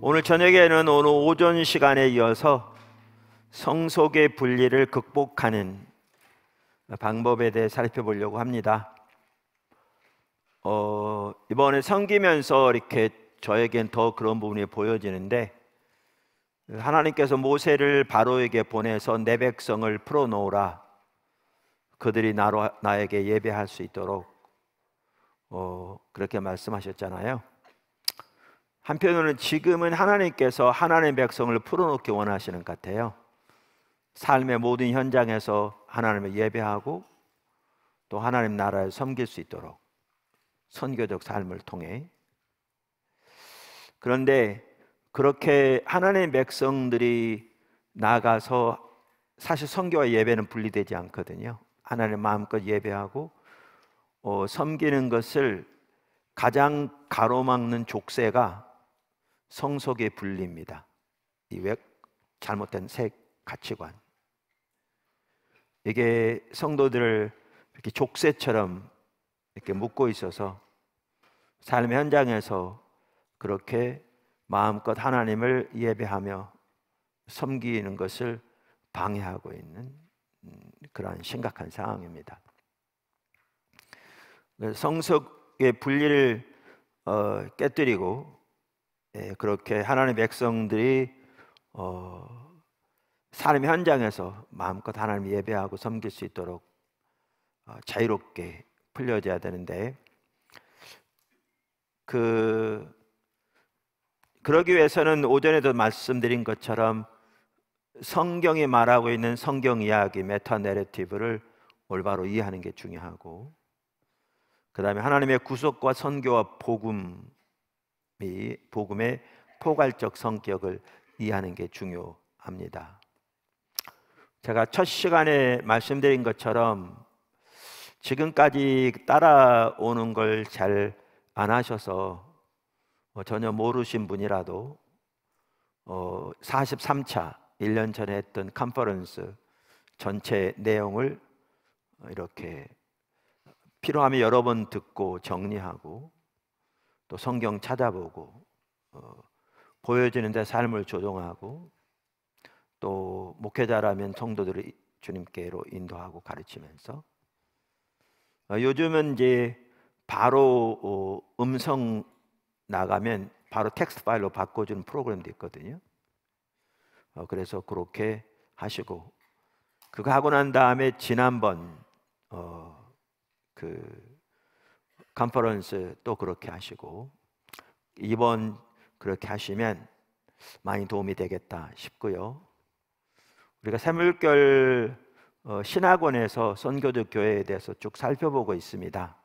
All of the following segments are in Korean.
오늘 저녁에는 오늘 오전 시간에 이어서 성속의 분리를 극복하는 방법에 대해 살펴보려고 합니다. 어, 이번에 섬기면서 이렇게 저에겐 더 그런 부분이 보여지는데 하나님께서 모세를 바로에게 보내서 내 백성을 풀어놓으라. 그들이 나로, 나에게 예배할 수 있도록 어, 그렇게 말씀하셨잖아요. 한편으로는 지금은 하나님께서 하나님의 백성을 풀어놓기 원하시는 것 같아요. 삶의 모든 현장에서 하나님을 예배하고 또 하나님 나라를 섬길 수 있도록 선교적 삶을 통해 그런데 그렇게 하나님의 백성들이 나가서 사실 선교와 예배는 분리되지 않거든요. 하나님 마음껏 예배하고 어, 섬기는 것을 가장 가로막는 족쇄가 성속의 분리입니다. 이 왜 잘못된 세 가치관. 이게 성도들을 이렇게 족쇄처럼 이렇게 묶고 있어서 삶의 현장에서 그렇게 마음껏 하나님을 예배하며 섬기는 것을 방해하고 있는 음, 그러한 심각한 상황입니다. 성석의 분리를 어, 깨뜨리고 예, 그렇게 하나님의 백성들이 어, 삶의 현장에서 마음껏 하나님 예배하고 섬길 수 있도록 어, 자유롭게 풀려져야 되는데 그 그러기 위해서는 오전에도 말씀드린 것처럼 성경이 말하고 있는 성경 이야기 메타 내러티브를 올바로 이해하는 게 중요하고 그다음에 하나님의 구속과 선교와 복음 이 복음의 포괄적 성격을 이해하는 게 중요합니다. 제가 첫 시간에 말씀드린 것처럼 지금까지 따라오는 걸 잘 안 하셔서 뭐 전혀 모르신 분이라도 43차 어, 1년 전에 했던 컨퍼런스 전체 내용을 이렇게 필요하면 여러 번 듣고 정리하고 또 성경 찾아보고 어, 보여지는 데 삶을 조정하고 또 목회자라면 성도들을 주님께로 인도하고 가르치면서 어, 요즘은 이제 바로 어, 음성 나가면 바로 텍스트 파일로 바꿔주는 프로그램도 있거든요. 어, 그래서 그렇게 하시고 그거 하고 난 다음에 지난번 어, 그 컨퍼런스 또 그렇게 하시고 이번 그렇게 하시면 많이 도움이 되겠다 싶고요. 우리가 새물결 어, 신학원에서 선교적 교회에 대해서 쭉 살펴보고 있습니다.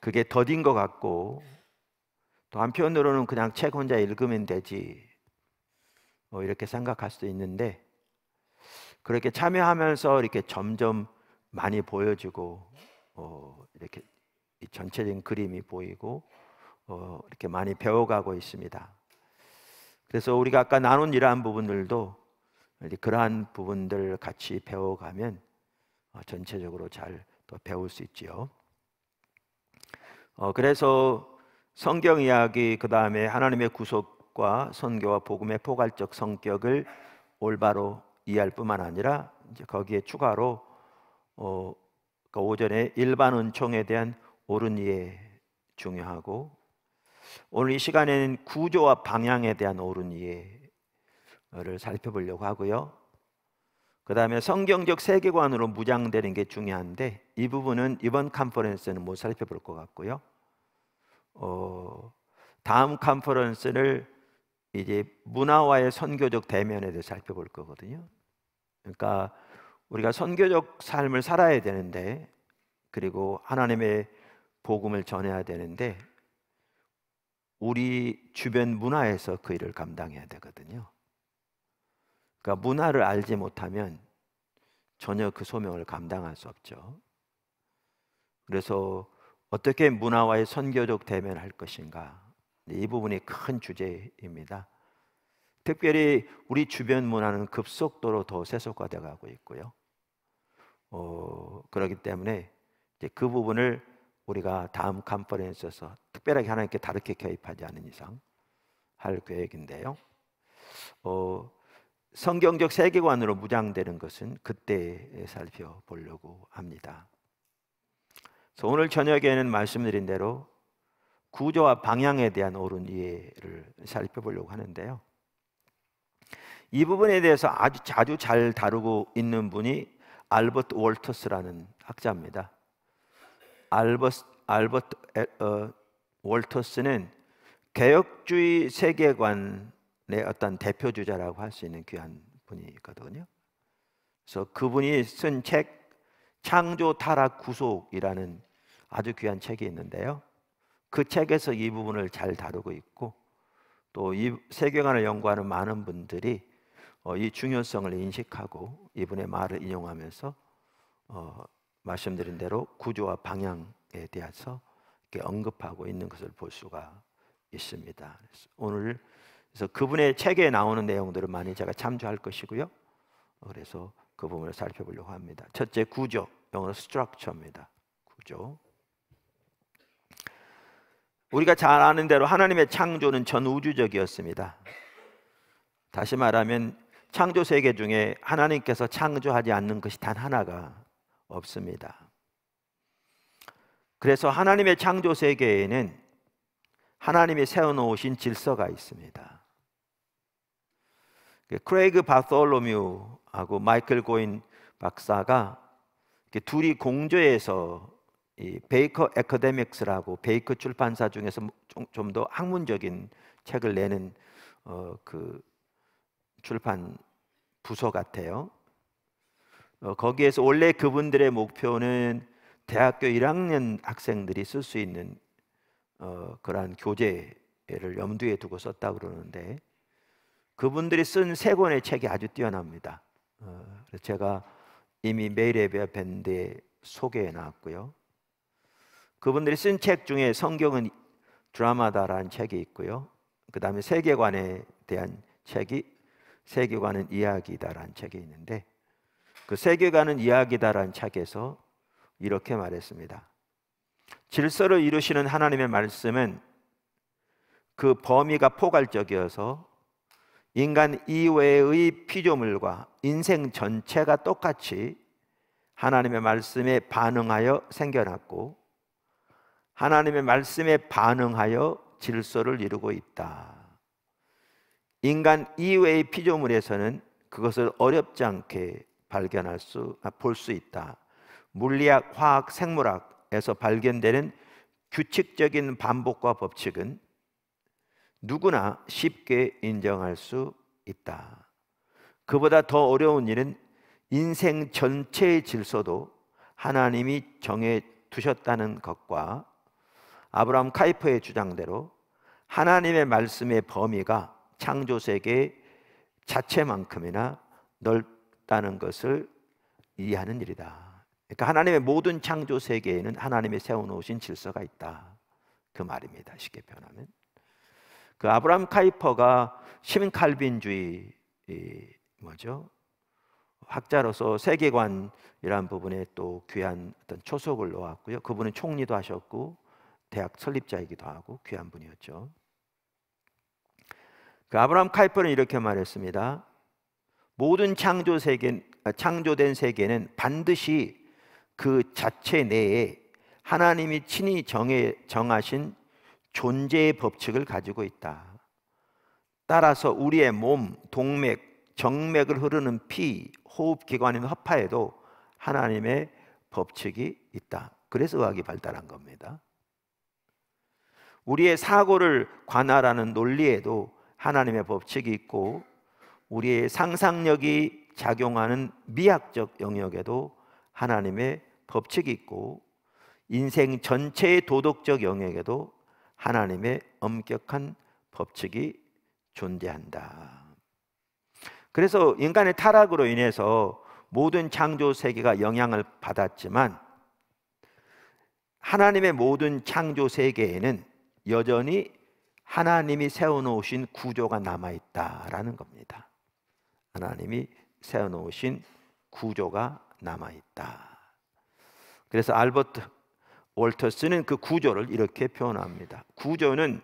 그게 더딘 것 같고 또 한편으로는 그냥 책 혼자 읽으면 되지 뭐 이렇게 생각할 수도 있는데 그렇게 참여하면서 이렇게 점점 많이 보여주고 어, 이렇게 이 전체적인 그림이 보이고 어, 이렇게 많이 배워가고 있습니다. 그래서 우리가 아까 나눈 이러한 부분들도 그러한 부분들 같이 배워가면 어, 전체적으로 잘 또 배울 수 있지요. 어, 그래서 성경 이야기 그 다음에 하나님의 구속과 선교와 복음의 포괄적 성격을 올바로 이해할 뿐만 아니라 이제 거기에 추가로 어, 그 오전에 일반 은총에 대한 옳은 이해 중요하고 오늘 이 시간에는 구조와 방향에 대한 옳은 이해를 살펴보려고 하고요. 그 다음에 성경적 세계관으로 무장되는 게 중요한데 이 부분은 이번 컨퍼런스는 못 살펴볼 것 같고요. 어, 다음 컨퍼런스를 이제 문화와의 선교적 대면에 대해 살펴볼 거거든요. 그러니까 우리가 선교적 삶을 살아야 되는데 그리고 하나님의 복음을 전해야 되는데 우리 주변 문화에서 그 일을 감당해야 되거든요. 그러니까 문화를 알지 못하면 전혀 그 소명을 감당할 수 없죠. 그래서 어떻게 문화와의 선교적 대면할 것인가 네, 이 부분이 큰 주제입니다. 특별히 우리 주변 문화는 급속도로 더세속화되어가고 있고요. 어, 그렇기 때문에 그 부분을 우리가 다음 컨퍼런스에서 특별하게 하나님께 다르게 개입하지 않은 이상 할 계획인데요. 어, 성경적 세계관으로 무장되는 것은 그때 살펴보려고 합니다. 그래서 오늘 저녁에는 말씀드린 대로 구조와 방향에 대한 옳은 이해를 살펴보려고 하는데요. 이 부분에 대해서 아주 자주 잘 다루고 있는 분이 알버트 월터스라는 학자입니다. 알버스, 알버트 어, 월터스는 개혁주의 세계관의 어떤 대표 주자라고 할 수 있는 귀한 분이거든요. 있 그래서 그분이 쓴 책 창조 타락 구속이라는 아주 귀한 책이 있는데요. 그 책에서 이 부분을 잘 다루고 있고 또이 세계관을 연구하는 많은 분들이 어, 이 중요성을 인식하고 이분의 말을 인용하면서 어, 말씀드린 대로 구조와 방향에 대해서 언급하고 있는 것을 볼 수가 있습니다. 그래서 오늘 그래서 그분의 책에 나오는 내용들을 많이 제가 참조할 것이고요. 그래서 그 부분을 살펴보려고 합니다. 첫째 구조, 영어로 structure입니다. 구조. 우리가 잘 아는 대로 하나님의 창조는 전 우주적이었습니다. 다시 말하면 창조 세계 중에 하나님께서 창조하지 않는 것이 단 하나가 없습니다. 그래서 하나님의 창조 세계에는 하나님이 세워놓으신 질서가 있습니다. 그 크레이그 바톨로뮤하고 마이클 고인 박사가 둘이 공조해서 베이커 에커데믹스라고 베이커 출판사 중에서 좀 더 학문적인 책을 내는 어, 그 출판 부서 같아요. 어, 거기에서 원래 그분들의 목표는 대학교 1학년 학생들이 쓸 수 있는 어, 그러한 교재를 염두에 두고 썼다 그러는데 그분들이 쓴 세 권의 책이 아주 뛰어납니다. 어, 제가 이미 매일 예배 밴드에 소개해 놨고요. 그분들이 쓴 책 중에 성경은 드라마다라는 책이 있고요. 그 다음에 세계관에 대한 책이 세계관은 이야기다라는 책이 있는데 그 세계관은 이야기다라는 책에서 이렇게 말했습니다. 질서를 이루시는 하나님의 말씀은 그 범위가 포괄적이어서 인간 이외의 피조물과 인생 전체가 똑같이 하나님의 말씀에 반응하여 생겨났고 하나님의 말씀에 반응하여 질서를 이루고 있다. 인간 이외의 피조물에서는 그것을 어렵지 않게 발견할 수, 아, 볼수 있다. 물리학, 화학, 생물학에서 발견되는 규칙적인 반복과 법칙은 누구나 쉽게 인정할 수 있다. 그보다 더 어려운 일은 인생 전체의 질서도 하나님이 정해 두셨다는 것과 아브라함 카이퍼의 주장대로 하나님의 말씀의 범위가 창조 세계 자체만큼이나 넓 있다는 것을 이해하는 일이다. 그러니까 하나님의 모든 창조 세계에는 하나님이 세워놓으신 질서가 있다. 그 말입니다. 쉽게 표현하면. 그아브라함 카이퍼가 시민 칼빈주의 뭐죠? 학자로서 세계관이라는 부분에 또 귀한 어떤 초석을 놓았고요. 그분은 총리도 하셨고 대학 설립자이기도 하고 귀한 분이었죠. 그아브라함 카이퍼는 이렇게 말했습니다. 모든 창조 세계, 아, 창조된 세계는 반드시 그 자체 내에 하나님이 친히 정해, 정하신 존재의 법칙을 가지고 있다. 따라서 우리의 몸, 동맥, 정맥을 흐르는 피, 호흡기관인 허파에도 하나님의 법칙이 있다. 그래서 의학이 발달한 겁니다. 우리의 사고를 관할하는 논리에도 하나님의 법칙이 있고 우리의 상상력이 작용하는 미학적 영역에도 하나님의 법칙이 있고 인생 전체의 도덕적 영역에도 하나님의 엄격한 법칙이 존재한다. 그래서 인간의 타락으로 인해서 모든 창조 세계가 영향을 받았지만 하나님의 모든 창조 세계에는 여전히 하나님이 세워놓으신 구조가 남아있다라는 겁니다. 하나님이 세워놓으신 구조가 남아 있다. 그래서 알버트 월터스는 그 구조를 이렇게 표현합니다. 구조는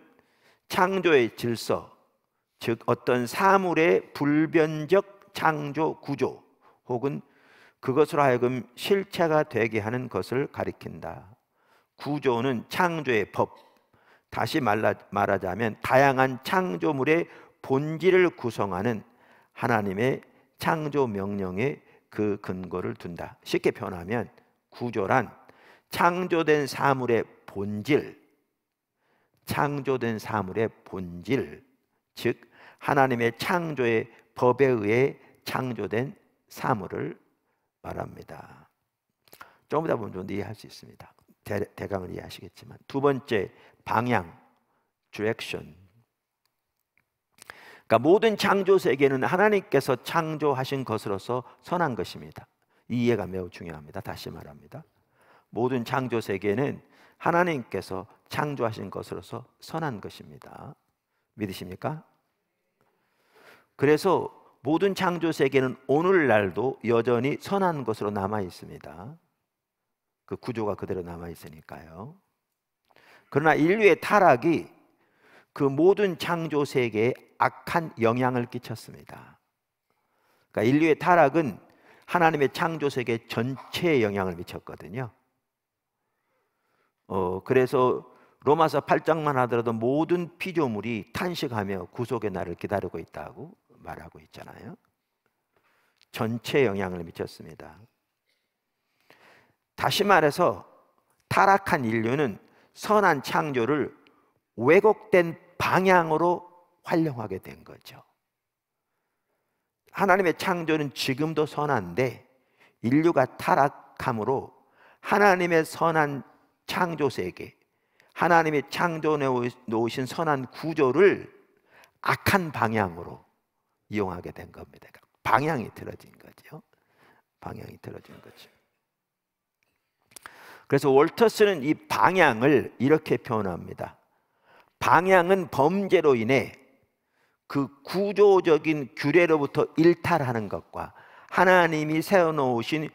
창조의 질서, 즉 어떤 사물의 불변적 창조 구조 혹은 그것으로 하여금 실체가 되게 하는 것을 가리킨다. 구조는 창조의 법, 다시 말하자면 다양한 창조물의 본질을 구성하는 하나님의 창조 명령에 그 근거를 둔다. 쉽게 표현하면 구조란 창조된 사물의 본질, 창조된 사물의 본질, 즉 하나님의 창조의 법에 의해 창조된 사물을 말합니다. 조금 더 보면 좀 이해할 수 있습니다. 대, 대강을 이해하시겠지만 두 번째 방향, direction. 그러니까 모든 창조 세계는 하나님께서 창조하신 것으로서 선한 것입니다. 이 이해가 매우 중요합니다. 다시 말합니다. 모든 창조 세계는 하나님께서 창조하신 것으로서 선한 것입니다. 믿으십니까? 그래서 모든 창조 세계는 오늘날도 여전히 선한 것으로 남아 있습니다. 그 구조가 그대로 남아 있으니까요. 그러나 인류의 타락이 그 모든 창조 세계의 악한 영향을 끼쳤습니다. 그러니까 인류의 타락은 하나님의 창조 세계 전체에 영향을 미쳤거든요. 어, 그래서 로마서 8장만 하더라도 모든 피조물이 탄식하며 구속의 날을 기다리고 있다고 말하고 있잖아요. 전체 영향을 미쳤습니다. 다시 말해서 타락한 인류는 선한 창조를 왜곡된 방향으로 활용하게 된 거죠. 하나님의 창조는 지금도 선한데 인류가 타락함으로 하나님의 선한 창조 세계, 하나님의 창조에 놓으신 선한 구조를 악한 방향으로 이용하게 된 겁니다. 방향이 틀어진 거죠. 방향이 틀어진 거죠. 그래서 월터스는 이 방향을 이렇게 표현합니다. 방향은 범죄로 인해 그 구조적인 규례로부터 일탈하는 것과 하나님이 세워놓으신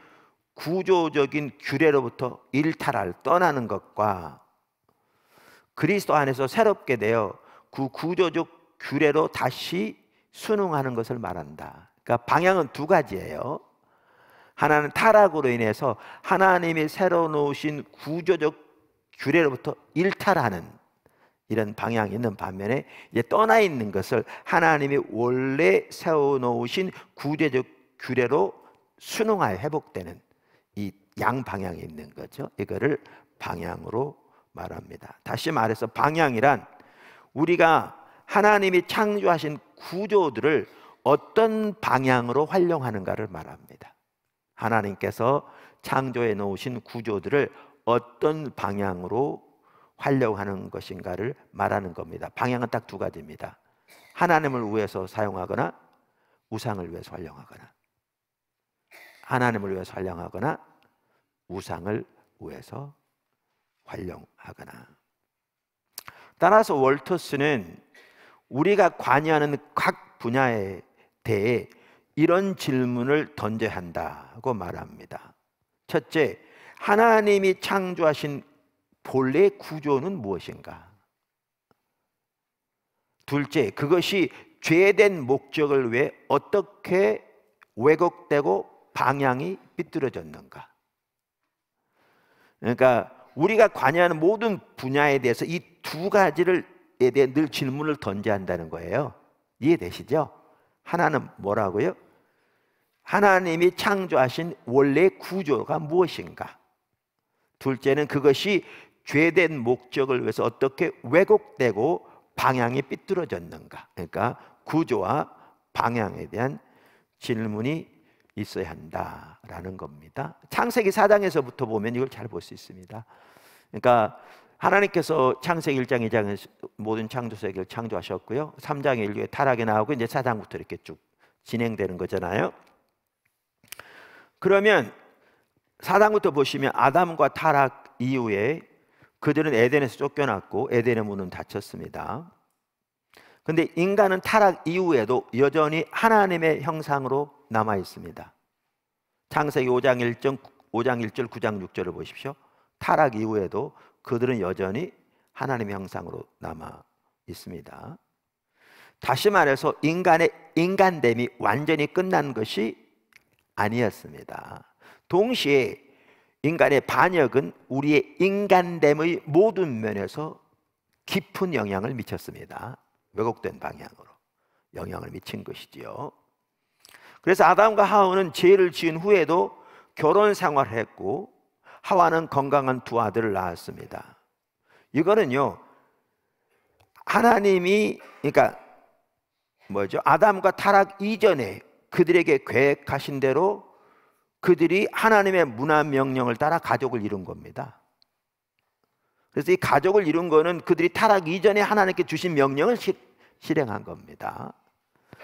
구조적인 규례로부터 일탈할 떠나는 것과 그리스도 안에서 새롭게 되어 그 구조적 규례로 다시 순응하는 것을 말한다. 그러니까 방향은 두 가지예요. 하나는 타락으로 인해서 하나님이 새로 놓으신 구조적 규례로부터 일탈하는 이런 방향이 있는 반면에 이제 떠나 있는 것을 하나님이 원래 세워놓으신 구제적 규례로 순응하여 회복되는 이 양방향이 있는 거죠. 이거를 방향으로 말합니다. 다시 말해서 방향이란 우리가 하나님이 창조하신 구조들을 어떤 방향으로 활용하는가를 말합니다. 하나님께서 창조해 놓으신 구조들을 어떤 방향으로 하려고 하는 것인가를 말하는 겁니다. 방향은 딱 두 가지입니다. 하나님을 위해서 사용하거나 우상을 위해서 활용하거나 하나님을 위해서 활용하거나 우상을 위해서 활용하거나 따라서 월터스는 우리가 관여하는 각 분야에 대해 이런 질문을 던져야 한다고 말합니다. 첫째, 하나님이 창조하신 본래 의 구조는 무엇인가? 둘째, 그것이 죄된 목적을 위해 어떻게 왜곡되고 방향이 삐뚤어졌는가? 그러니까 우리가 관여하는 모든 분야에 대해서 이 두 가지를 에 대해 늘 질문을 던져야 한다는 거예요. 이해되시죠? 하나는 뭐라고요? 하나님이 창조하신 원래 구조가 무엇인가? 둘째는 그것이 죄된 목적을 위해서 어떻게 왜곡되고 방향이 삐뚤어졌는가? 그러니까 구조와 방향에 대한 질문이 있어야 한다라는 겁니다. 창세기 4장에서부터 보면 이걸 잘 볼 수 있습니다. 그러니까 하나님께서 창세기 1장, 2장에서 모든 창조 세계를 창조하셨고요. 3장 인류의 타락이 나오고 이제 4장부터 이렇게 쭉 진행되는 거잖아요. 그러면 4장부터 보시면 아담과 타락 이후에 그들은 에덴에서 쫓겨났고 에덴의 문은 닫혔습니다. 근데 인간은 타락 이후에도 여전히 하나님의 형상으로 남아 있습니다. 창세기 5장 1절, 5장 1절, 9장 6절을 보십시오. 타락 이후에도 그들은 여전히 하나님의 형상으로 남아 있습니다. 다시 말해서 인간의 인간됨이 완전히 끝난 것이 아니었습니다. 동시에 인간의 반역은 우리의 인간됨의 모든 면에서 깊은 영향을 미쳤습니다. 왜곡된 방향으로 영향을 미친 것이지요. 그래서 아담과 하와는 죄를 지은 후에도 결혼 생활을 했고 하와는 건강한 두 아들을 낳았습니다. 이거는요. 하나님이 그러니까 뭐죠? 아담과 타락 이전에 그들에게 계획하신 대로 그들이 하나님의 문화 명령을 따라 가족을 이룬 겁니다. 그래서 이 가족을 이룬 거는 그들이 타락 이전에 하나님께 주신 명령을 시, 실행한 겁니다.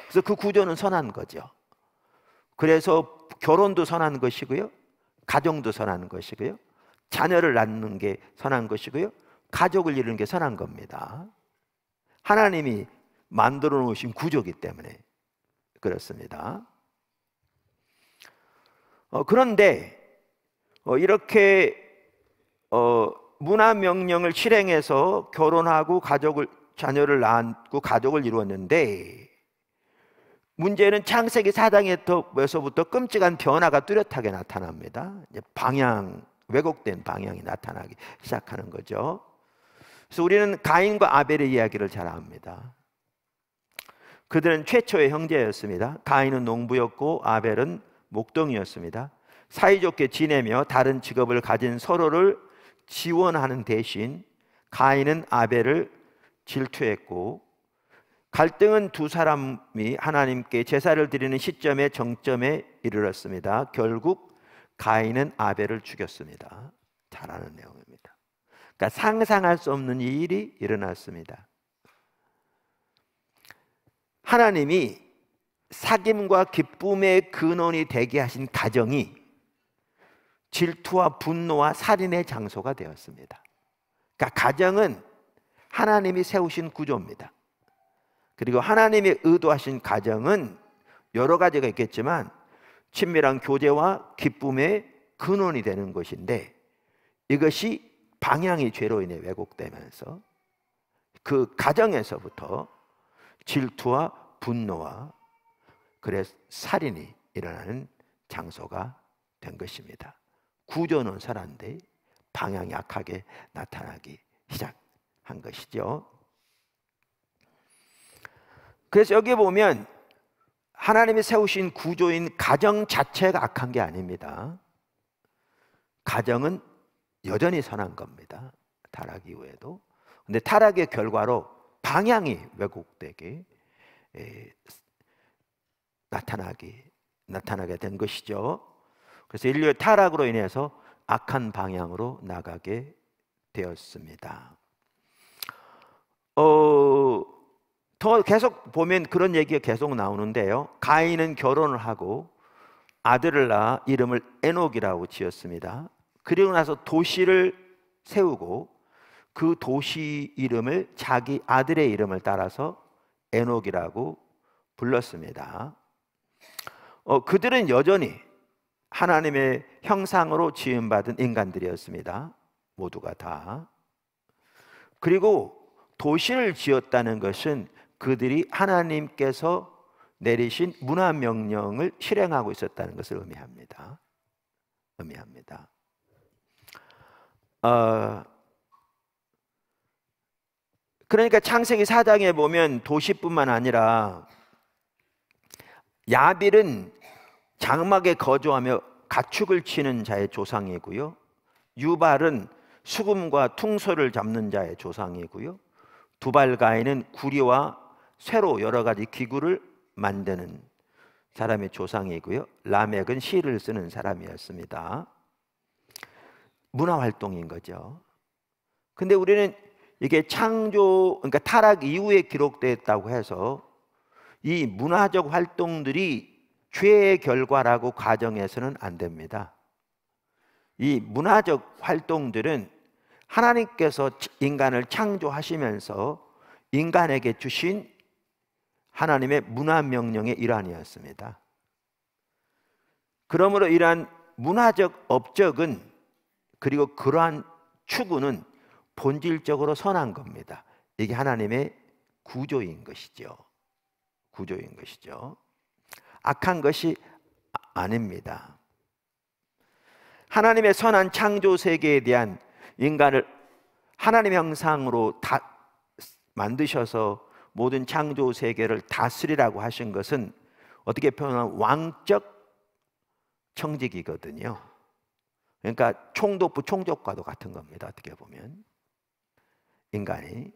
그래서 그 구조는 선한 거죠. 그래서 결혼도 선한 것이고요. 가정도 선한 것이고요. 자녀를 낳는 게 선한 것이고요. 가족을 이루는 게 선한 겁니다. 하나님이 만들어 놓으신 구조기 때문에 그렇습니다. 어, 그런데 어, 이렇게 어, 문화 명령을 실행해서 결혼하고 가족을 자녀를 낳고 가족을 이루었는데 문제는 창세기 4장에서부터 끔찍한 변화가 뚜렷하게 나타납니다. 방향 왜곡된 방향이 나타나기 시작하는 거죠. 그래서 우리는 가인과 아벨의 이야기를 잘 압니다. 그들은 최초의 형제였습니다. 가인은 농부였고 아벨은 목동이었습니다. 사이좋게 지내며 다른 직업을 가진 서로를 지원하는 대신 가인은 아벨을 질투했고 갈등은 두 사람이 하나님께 제사를 드리는 시점의 정점에 이르렀습니다. 결국 가인은 아벨을 죽였습니다. 잘하는 내용입니다. 그러니까 상상할 수 없는 일이 일어났습니다. 하나님이 사귐과 기쁨의 근원이 되게 하신 가정이 질투와 분노와 살인의 장소가 되었습니다. 그러니까 가정은 하나님이 세우신 구조입니다. 그리고 하나님이 의도하신 가정은 여러 가지가 있겠지만 친밀한 교제와 기쁨의 근원이 되는 것인데 이것이 방향이 죄로 인해 왜곡되면서 그 가정에서부터 질투와 분노와 그래서 살인이 일어나는 장소가 된 것입니다. 구조는 살았는데 방향 약하게 나타나기 시작한 것이죠. 그래서 여기 보면 하나님이 세우신 구조인 가정 자체가 악한 게 아닙니다. 가정은 여전히 선한 겁니다. 타락 이후에도. 근데 타락의 결과로 방향이 왜곡되게 나타나기 나타나게 된 것이죠. 그래서 인류의 타락으로 인해서 악한 방향으로 나가게 되었습니다. 어, 더 계속 보면 그런 얘기가 계속 나오는데요. 가인은 결혼을 하고 아들을 낳아 이름을 에녹이라고 지었습니다. 그리고 나서 도시를 세우고 그 도시 이름을 자기 아들의 이름을 따라서 에녹이라고 불렀습니다. 어, 그들은 여전히 하나님의 형상으로 지음받은 인간들이었습니다. 모두가 다. 그리고 도시를 지었다는 것은 그들이 하나님께서 내리신 문화 명령을 실행하고 있었다는 것을 의미합니다. 의미합니다. 어, 그러니까 창세기 4장에 보면 도시뿐만 아니라 야빌은 장막에 거주하며 가축을 치는 자의 조상이고요. 유발은 수금과 퉁소를 잡는 자의 조상이고요. 두발가인은 구리와 쇠로 여러 가지 기구를 만드는 사람의 조상이고요. 라멕은 시를 쓰는 사람이었습니다. 문화 활동인 거죠. 근데 우리는 이게 창조 그러니까 타락 이후에 기록됐다고 해서 이 문화적 활동들이 죄의 결과라고 가정해서는 안 됩니다. 이 문화적 활동들은 하나님께서 인간을 창조하시면서 인간에게 주신 하나님의 문화 명령의 일환이었습니다. 그러므로 이러한 문화적 업적은 그리고 그러한 추구는 본질적으로 선한 겁니다. 이게 하나님의 구조인 것이죠. 구조인 것이죠. 악한 것이 아닙니다. 하나님의 선한 창조 세계에 대한 인간을 하나님의 형상으로 다 만드셔서 모든 창조 세계를 다스리라고 하신 것은 어떻게 표현하면 왕적 청직이거든요. 그러니까 총독부 총독과도 같은 겁니다. 어떻게 보면 인간이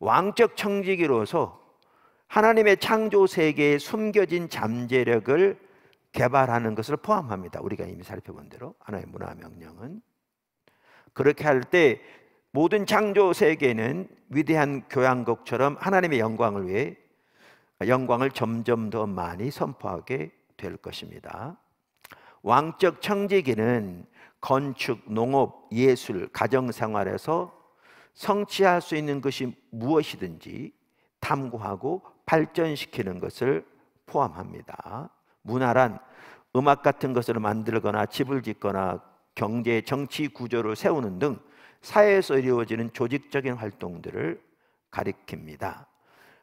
왕적 청지기로서 하나님의 창조 세계에 숨겨진 잠재력을 개발하는 것을 포함합니다. 우리가 이미 살펴본 대로 하나의 문화 명령은 그렇게 할 때 모든 창조 세계는 위대한 교향곡처럼 하나님의 영광을 위해 영광을 점점 더 많이 선포하게 될 것입니다. 왕적 청지기는 건축, 농업, 예술, 가정 생활에서 성취할 수 있는 것이 무엇이든지 탐구하고 발전시키는 것을 포함합니다. 문화란 음악 같은 것을 만들거나 집을 짓거나 경제, 정치 구조를 세우는 등 사회에서 이루어지는 조직적인 활동들을 가리킵니다.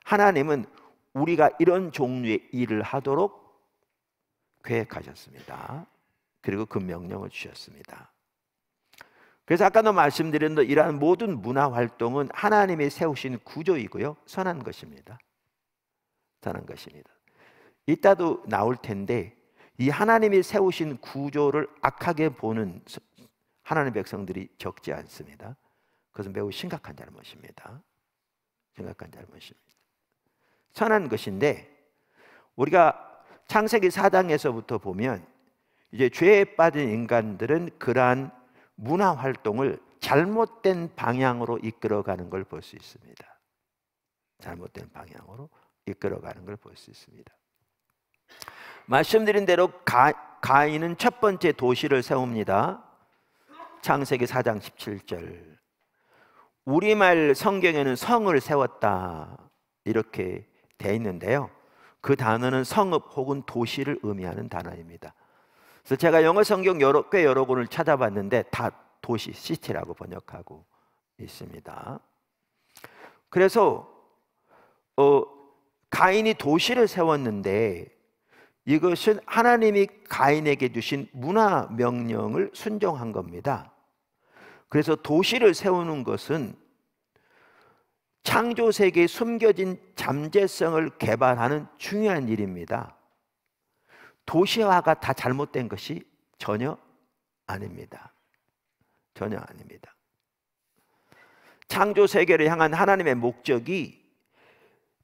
하나님은 우리가 이런 종류의 일을 하도록 계획하셨습니다. 그리고 그 명령을 주셨습니다. 그래서 아까도 말씀드린 이러한 모든 문화 활동은 하나님이 세우신 구조이고요. 선한 것입니다. 있다는 것입니다. 이따도 나올 텐데 이 하나님이 세우신 구조를 악하게 보는 하나님의 백성들이 적지 않습니다. 그것은 매우 심각한 잘못입니다. 심각한 잘못입니다. 선한 것인데 우리가 창세기 4장에서부터 보면 이제 죄에 빠진 인간들은 그러한 문화 활동을 잘못된 방향으로 이끌어가는 걸 볼 수 있습니다. 잘못된 방향으로 이끌어가는 걸 볼 수 있습니다. 말씀드린 대로 가, 가인은 첫 번째 도시를 세웁니다. 창세기 4장 17절. 우리말 성경에는 성을 세웠다. 이렇게 돼 있는데요. 그 단어는 성읍 혹은 도시를 의미하는 단어입니다. 그래서 제가 영어 성경 여러, 꽤 여러 권을 찾아봤는데 다 도시, 시티라고 번역하고 있습니다. 그래서 어, 가인이 도시를 세웠는데 이것은 하나님이 가인에게 주신 문화 명령을 순종한 겁니다. 그래서 도시를 세우는 것은 창조 세계에 숨겨진 잠재성을 개발하는 중요한 일입니다. 도시화가 다 잘못된 것이 전혀 아닙니다. 전혀 아닙니다. 창조 세계를 향한 하나님의 목적이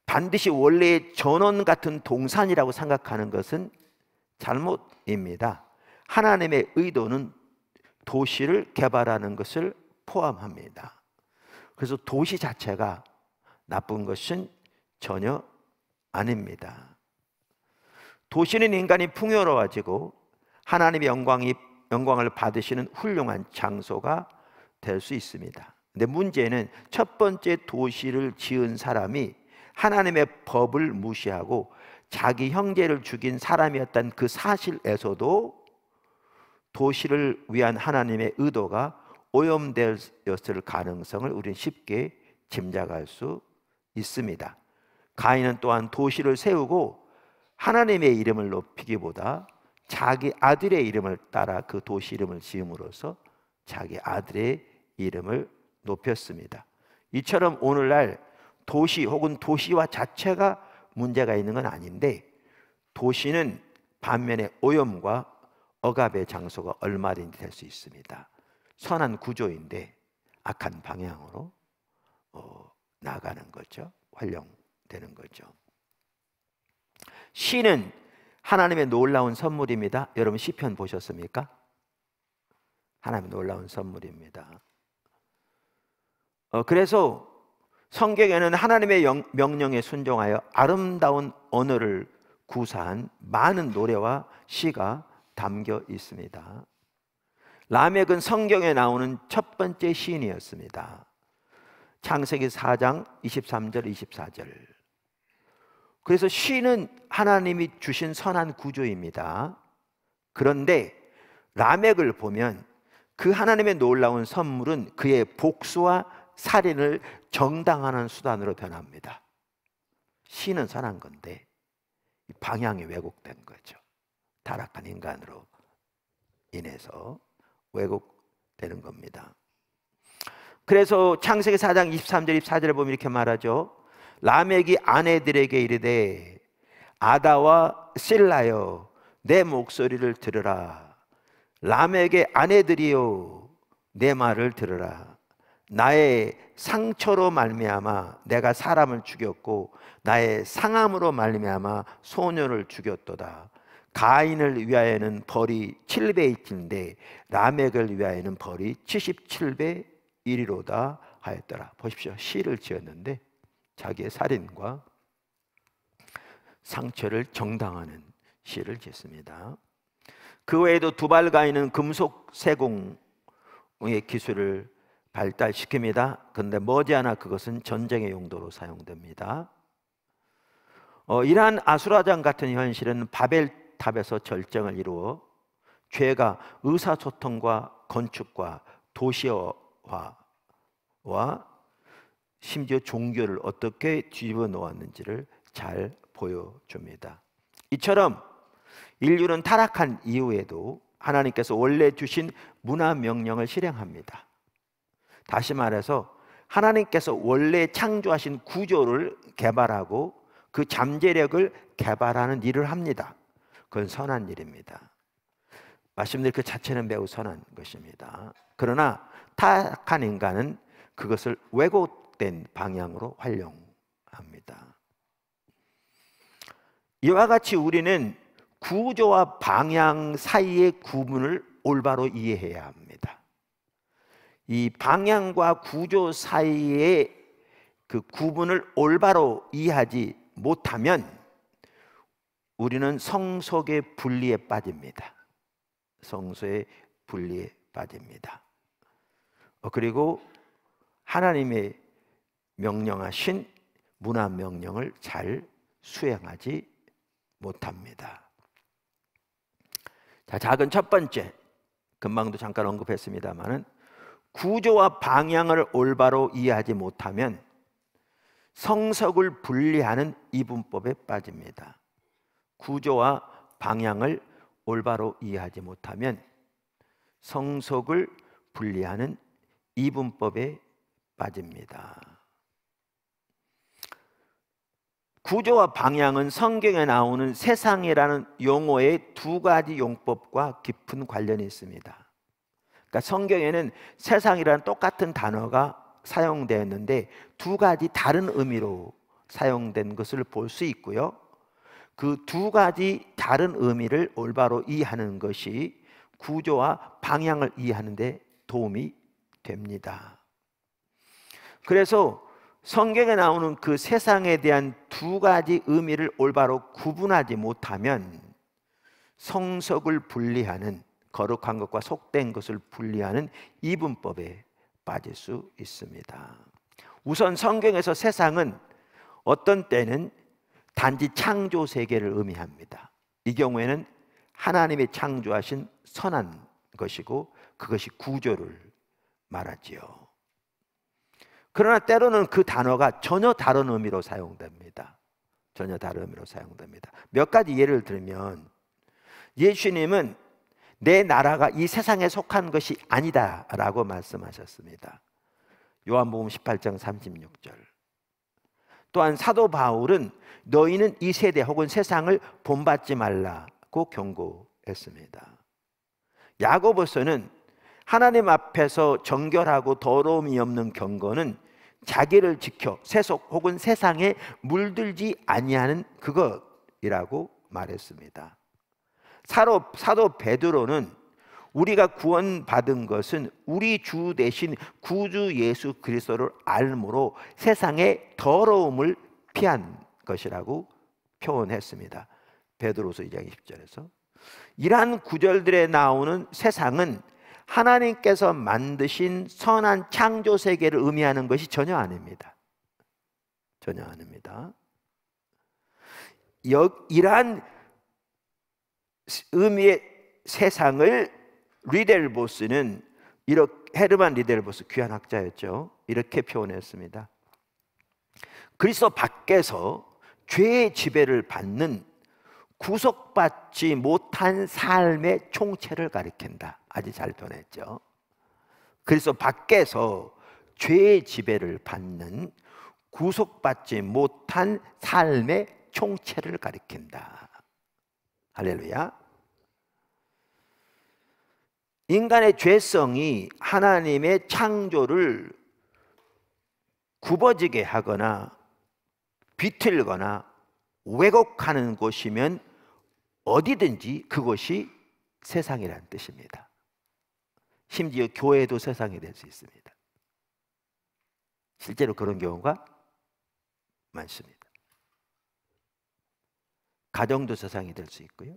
반드시 원래의 전원 같은 동산이라고 생각하는 것은 잘못입니다. 하나님의 의도는 도시를 개발하는 것을 포함합니다. 그래서 도시 자체가 나쁜 것은 전혀 아닙니다. 도시는 인간이 풍요로워지고 하나님의 영광이 영광을 받으시는 훌륭한 장소가 될 수 있습니다. 근데 문제는 첫 번째 도시를 지은 사람이 하나님의 법을 무시하고 자기 형제를 죽인 사람이었던 그 사실에서도 도시를 위한 하나님의 의도가 오염되었을 가능성을 우리는 쉽게 짐작할 수 있습니다. 가인은 또한 도시를 세우고 하나님의 이름을 높이기보다 자기 아들의 이름을 따라 그 도시 이름을 지음으로써 자기 아들의 이름을 높였습니다. 이처럼 오늘날 도시 혹은 도시와 자체가 문제가 있는 건 아닌데 도시는 반면에 오염과 억압의 장소가 얼마든지 될 수 있습니다. 선한 구조인데 악한 방향으로 어, 나가는 거죠. 활용되는 거죠. 시는 하나님의 놀라운 선물입니다. 여러분 시편 보셨습니까? 하나님의 놀라운 선물입니다. 어, 그래서 성경에는 하나님의 영, 명령에 순종하여 아름다운 언어를 구사한 많은 노래와 시가 담겨 있습니다. 라멕은 성경에 나오는 첫 번째 시인이었습니다. 창세기 4장 23절 24절. 그래서 시는 하나님이 주신 선한 구조입니다. 그런데 라멕을 보면 그 하나님의 놀라운 선물은 그의 복수와 살인을 정당하는 수단으로 변합니다. 신은 선한 건데 방향이 왜곡된 거죠. 타락한 인간으로 인해서 왜곡되는 겁니다. 그래서 창세기 4장 23절 24절에 보면 이렇게 말하죠. 라멕이 아내들에게 이르되 아다와 실라여 내 목소리를 들으라. 라멕의 아내들이여 내 말을 들으라. 나의 상처로 말미암아 내가 사람을 죽였고 나의 상함으로 말미암아 소녀를 죽였도다. 가인을 위하여는 벌이 7배이인데 라멕을 위하여는 벌이 77배 이리로다 하였더라. 보십시오. 시를 지었는데 자기의 살인과 상처를 정당하는 시를 지었습니다. 그 외에도 두발 가인은 금속 세공의 기술을 발달시킵니다. 근데 머지않아 그것은 전쟁의 용도로 사용됩니다. 어, 이러한 아수라장 같은 현실은 바벨탑에서 절정을 이루어 죄가 의사소통과 건축과 도시화와 심지어 종교를 어떻게 뒤집어 놓았는지를 잘 보여줍니다. 이처럼 인류는 타락한 이후에도 하나님께서 원래 주신 문화 명령을 실행합니다. 다시 말해서 하나님께서 원래 창조하신 구조를 개발하고 그 잠재력을 개발하는 일을 합니다. 그건 선한 일입니다. 말씀드린 그 자체는 매우 선한 것입니다. 그러나 타악한 인간은 그것을 왜곡된 방향으로 활용합니다. 이와 같이 우리는 구조와 방향 사이의 구분을 올바로 이해해야 합니다. 이 방향과 구조 사이의 그 구분을 올바로 이해하지 못하면 우리는 성속의 분리에 빠집니다. 성소의 분리에 빠집니다. 어, 그리고 하나님의 명령하신 문화 명령을 잘 수행하지 못합니다. 자, 작은 첫 번째 금방도 잠깐 언급했습니다만은 구조와 방향을 올바로 이해하지 못하면 성석을 분리하는 이분법에 빠집니다. 구조와 방향을 올바로 이해하지 못하면 성석을 분리하는 이분법에 빠집니다. 구조와 방향은 성경에 나오는 세상이라는 용어의 두 가지 용법과 깊은 관련이 있습니다. 그러니까 성경에는 세상이라는 똑같은 단어가 사용되었는데 두 가지 다른 의미로 사용된 것을 볼 수 있고요. 그 두 가지 다른 의미를 올바로 이해하는 것이 구조와 방향을 이해하는 데 도움이 됩니다. 그래서 성경에 나오는 그 세상에 대한 두 가지 의미를 올바로 구분하지 못하면 성석을 분리하는 거룩한 것과 속된 것을 분리하는 이분법에 빠질 수 있습니다. 우선 성경에서 세상은 어떤 때는 단지 창조 세계를 의미합니다. 이 경우에는 하나님의 창조하신 선한 것이고 그것이 구조를 말하지요. 그러나 때로는 그 단어가 전혀 다른 의미로 사용됩니다. 전혀 다른 의미로 사용됩니다. 몇 가지 예를 들면 예수님은 내 나라가 이 세상에 속한 것이 아니다라고 말씀하셨습니다. 요한복음 18장 36절. 또한 사도 바울은 너희는 이 세대 혹은 세상을 본받지 말라고 경고했습니다. 야고보서는 하나님 앞에서 정결하고 더러움이 없는 경건은 자기를 지켜 세속 혹은 세상에 물들지 아니하는 그것이라고 말했습니다. 사도, 사도 베드로는 우리가 구원받은 것은 우리 주 대신 구주 예수 그리스도를 알므로 세상의 더러움을 피한 것이라고 표현했습니다. 베드로서 2장 20절에서 이러한 구절들에 나오는 세상은 하나님께서 만드신 선한 창조 세계를 의미하는 것이 전혀 아닙니다. 전혀 아닙니다. 이러한 의미의 세상을 리델보스는 이렇게 헤르만 리델보스 귀한 학자였죠. 이렇게 표현했습니다. 그리스도 밖에서 죄의 지배를 받는 구속받지 못한 삶의 총체를 가리킨다. 아주 잘표했죠 그리스도 밖에서 죄의 지배를 받는 구속받지 못한 삶의 총체를 가리킨다. 할렐루야. 인간의 죄성이 하나님의 창조를 굽어지게 하거나 비틀거나 왜곡하는 곳이면 어디든지 그것이 세상이라는 뜻입니다. 심지어 교회도 세상이 될 수 있습니다. 실제로 그런 경우가 많습니다. 가정도 세상이 될 수 있고요.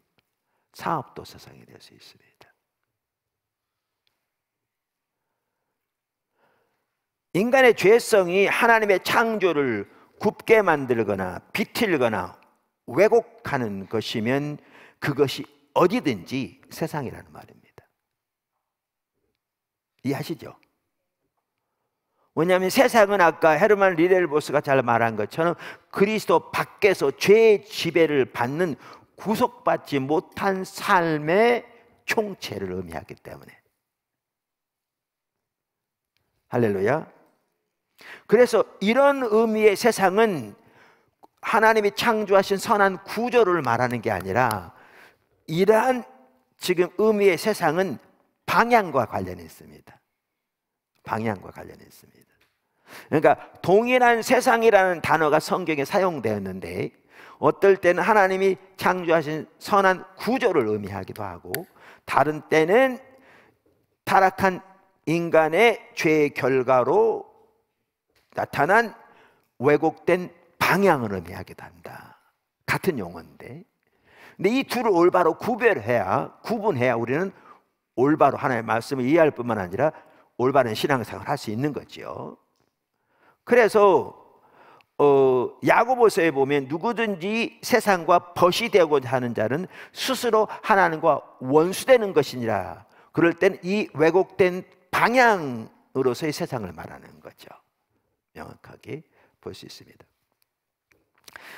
사업도 세상이 될 수 있습니다. 인간의 죄성이 하나님의 창조를 굽게 만들거나 비틀거나 왜곡하는 것이면 그것이 어디든지 세상이라는 말입니다. 이해하시죠? 왜냐하면 세상은 아까 헤르만 리델보스가 잘 말한 것처럼 그리스도 밖에서 죄의 지배를 받는 구속받지 못한 삶의 총체를 의미하기 때문에 할렐루야 그래서 이런 의미의 세상은 하나님이 창조하신 선한 구조를 말하는 게 아니라 이러한 지금 의미의 세상은 방향과 관련이 있습니다. 방향과 관련이 있습니다. 그러니까 동일한 세상이라는 단어가 성경에 사용되었는데 어떨 때는 하나님이 창조하신 선한 구조를 의미하기도 하고 다른 때는 타락한 인간의 죄의 결과로 나타난 왜곡된 방향을 의미하기도 한다. 같은 용어인데. 근데 이 둘을 올바로 구별해야, 구분해야 우리는 올바로 하나의 말씀을 이해할 뿐만 아니라 올바른 신앙생활을 할 수 있는 거지 그래서 어, 야고보서에 보면 누구든지 세상과 벗이 되고자 하는 자는 스스로 하나님과 원수되는 것이니라. 그럴 땐 이 왜곡된 방향으로서의 세상을 말하는 거죠. 명확하게 볼 수 있습니다.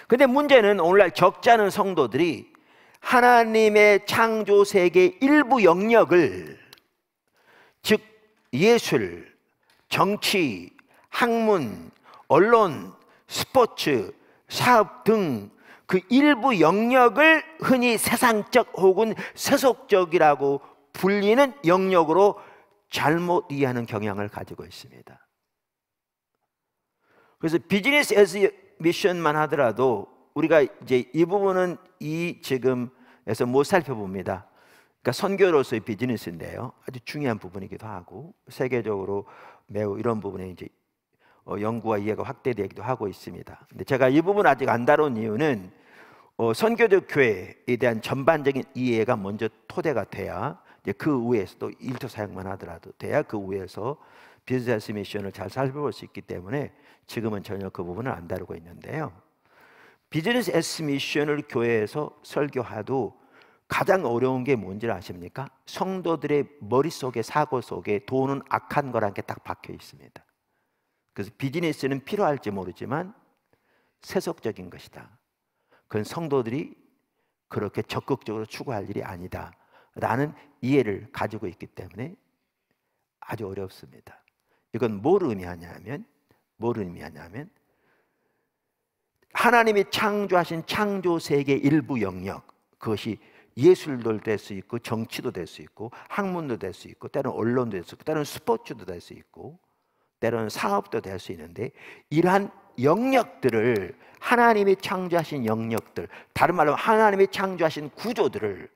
근데 문제는 오늘날 적지 않 성도들이 하나님의 창조 세계 일부 영역을 즉 예술, 정치, 학문, 언론, 스포츠, 사업 등 그 일부 영역을 흔히 세상적 혹은 세속적이라고 불리는 영역으로 잘못 이해하는 경향을 가지고 있습니다. 그래서 비즈니스 에스 미션만 하더라도 우리가 이제 이 부분은 이 지금에서 못 살펴봅니다. 그러니까 선교로서의 비즈니스인데요. 아주 중요한 부분이기도 하고 세계적으로 매우 이런 부분에 이제 어, 연구와 이해가 확대되기도 하고 있습니다. 근데 제가 이 부분 아직 안 다룬 이유는 어, 선교적 교회에 대한 전반적인 이해가 먼저 토대가 돼야 이제 그 위에서도 일터 사역만 하더라도 돼야 그 위에서 비즈니스 미션을 잘 살펴볼 수 있기 때문에 지금은 전혀 그 부분을 안 다루고 있는데요. 비즈니스 에스 미션을 교회에서 설교하도 가장 어려운 게뭔지 아십니까? 성도들의 머릿속에 사고 속에 돈은 악한 거라게딱 박혀 있습니다. 그래서 비즈니스는 필요할지 모르지만 세속적인 것이다. 그건 성도들이 그렇게 적극적으로 추구할 일이 아니다. 라는 이해를 가지고 있기 때문에 아주 어렵습니다. 이건 뭘 의미하냐 면뭘 의미하냐면 하나님이 창조하신 창조 세계 일부 영역 그것이 예술도 될 수 있고 정치도 될 수 있고 학문도 될 수 있고 때로는 언론도 될 수 있고 때로는 스포츠도 될 수 있고 때로는 사업도 될 수 있는데 이러한 영역들을 하나님이 창조하신 영역들 다른 말로 하나님이 창조하신 구조들을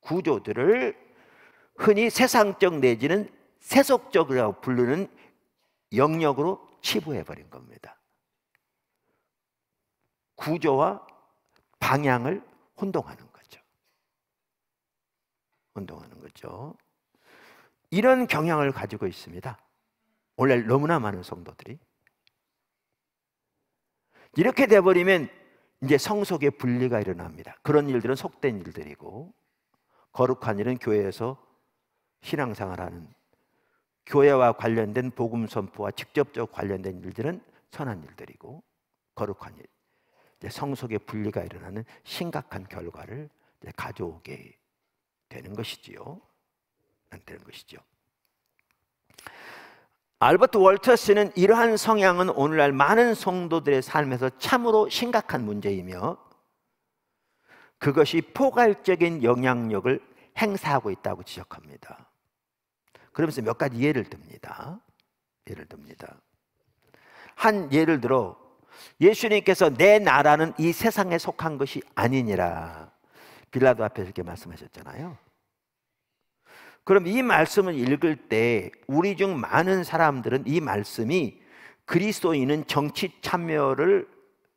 구조들을 흔히 세상적 내지는 세속적이라고 부르는 영역으로 치부해버린 겁니다. 구조와 방향을 혼동하는 거죠. 혼동하는 거죠. 이런 경향을 가지고 있습니다. 원래 너무나 많은 성도들이. 이렇게 돼버리면 이제 성속의 분리가 일어납니다. 그런 일들은 속된 일들이고, 거룩한 일은 교회에서 신앙생활하는 교회와 관련된 복음 선포와 직접적 관련된 일들은 선한 일들이고 거룩한 일, 성속의 분리가 일어나는 심각한 결과를 가져오게 되는 것이지요. 되는 것이죠. 알버트 월터스는 이러한 성향은 오늘날 많은 성도들의 삶에서 참으로 심각한 문제이며 그것이 포괄적인 영향력을 행사하고 있다고 지적합니다. 그러면서 몇 가지 예를 듭니다. 예를 듭니다. 한 예를 들어 예수님께서 내 나라는 이 세상에 속한 것이 아니니라 빌라도 앞에서 이렇게 말씀하셨잖아요. 그럼 이 말씀을 읽을 때 우리 중 많은 사람들은 이 말씀이 그리스도인은 정치 참여를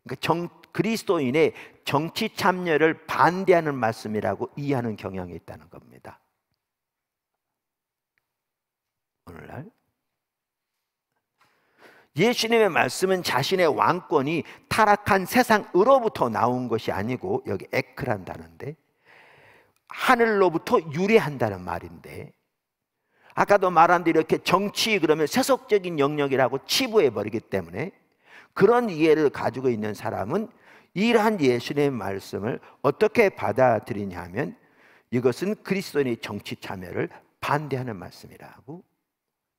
그러니까 정, 그리스도인의 정치 참여를 반대하는 말씀이라고 이해하는 경향이 있다는 겁니다. 오늘날 예수님의 말씀은 자신의 왕권이 타락한 세상으로부터 나온 것이 아니고 여기 에크란다는데 하늘로부터 유래한다는 말인데 아까도 말한 대로 이렇게 정치 그러면 세속적인 영역이라고 치부해 버리기 때문에 그런 이해를 가지고 있는 사람은 이러한 예수님의 말씀을 어떻게 받아들이냐면 이것은 그리스도인의 정치 참여를 반대하는 말씀이라고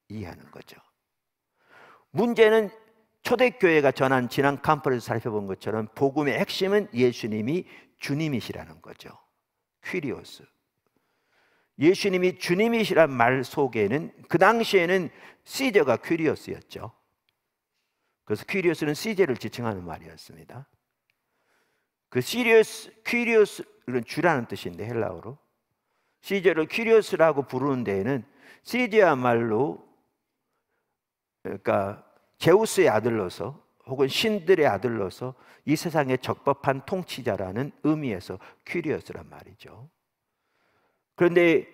이해하는 거죠. 문제는 초대교회가 전한 지난 캄퍼를 살펴본 것처럼 복음의 핵심은 예수님이 주님이시라는 거죠. 퀴리오스. 예수님이 주님이시란 말 속에는 그 당시에는 시저가 퀴리오스였죠. 그래서 퀴리오스는 시제를 지칭하는 말이었습니다. 그 시리오스, 퀴리오스는 주라는 뜻인데 헬라어로 시제를 퀴리오스라고 부르는 데에는 시제야말로 그러니까 제우스의 아들로서 혹은 신들의 아들로서 이 세상에 적법한 통치자라는 의미에서 큐리어스란 말이죠. 그런데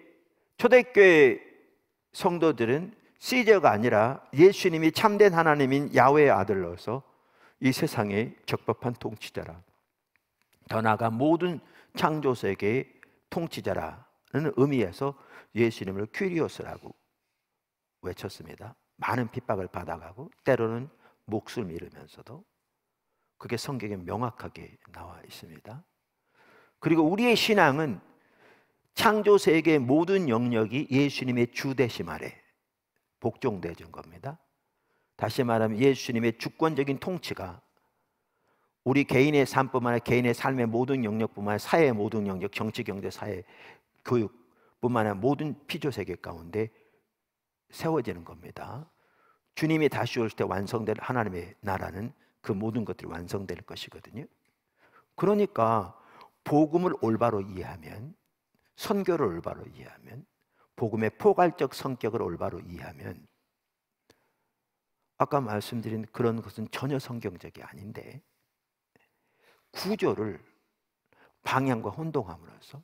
초대교회 성도들은 시저가 아니라 예수님이 참된 하나님인 야외의 아들로서 이 세상의 적법한 통치자라. 더 나아가 모든 창조세계의 통치자라는 의미에서 예수님을 큐리오스라고 외쳤습니다. 많은 핍박을 받아가고 때로는 목숨 잃으면서도 그게 성경에 명확하게 나와 있습니다. 그리고 우리의 신앙은 창조 세계 모든 영역이 예수님의 주대심 아래 복종되어진 겁니다. 다시 말하면 예수님의 주권적인 통치가 우리 개인의 삶뿐만 아니라 개인의 삶의 모든 영역뿐만 아니라 사회의 모든 영역, 정치, 경제, 사회, 교육뿐만 아니라 모든 피조 세계 가운데 세워지는 겁니다. 주님이 다시 올때 완성될 하나님의 나라는 그 모든 것들이 완성될 것이거든요. 그러니까 복음을 올바로 이해하면 선교를 올바로 이해하면 복음의 포괄적 성격을 올바로 이해하면 아까 말씀드린 그런 것은 전혀 성경적이 아닌데 구조를 방향과 혼동함으로써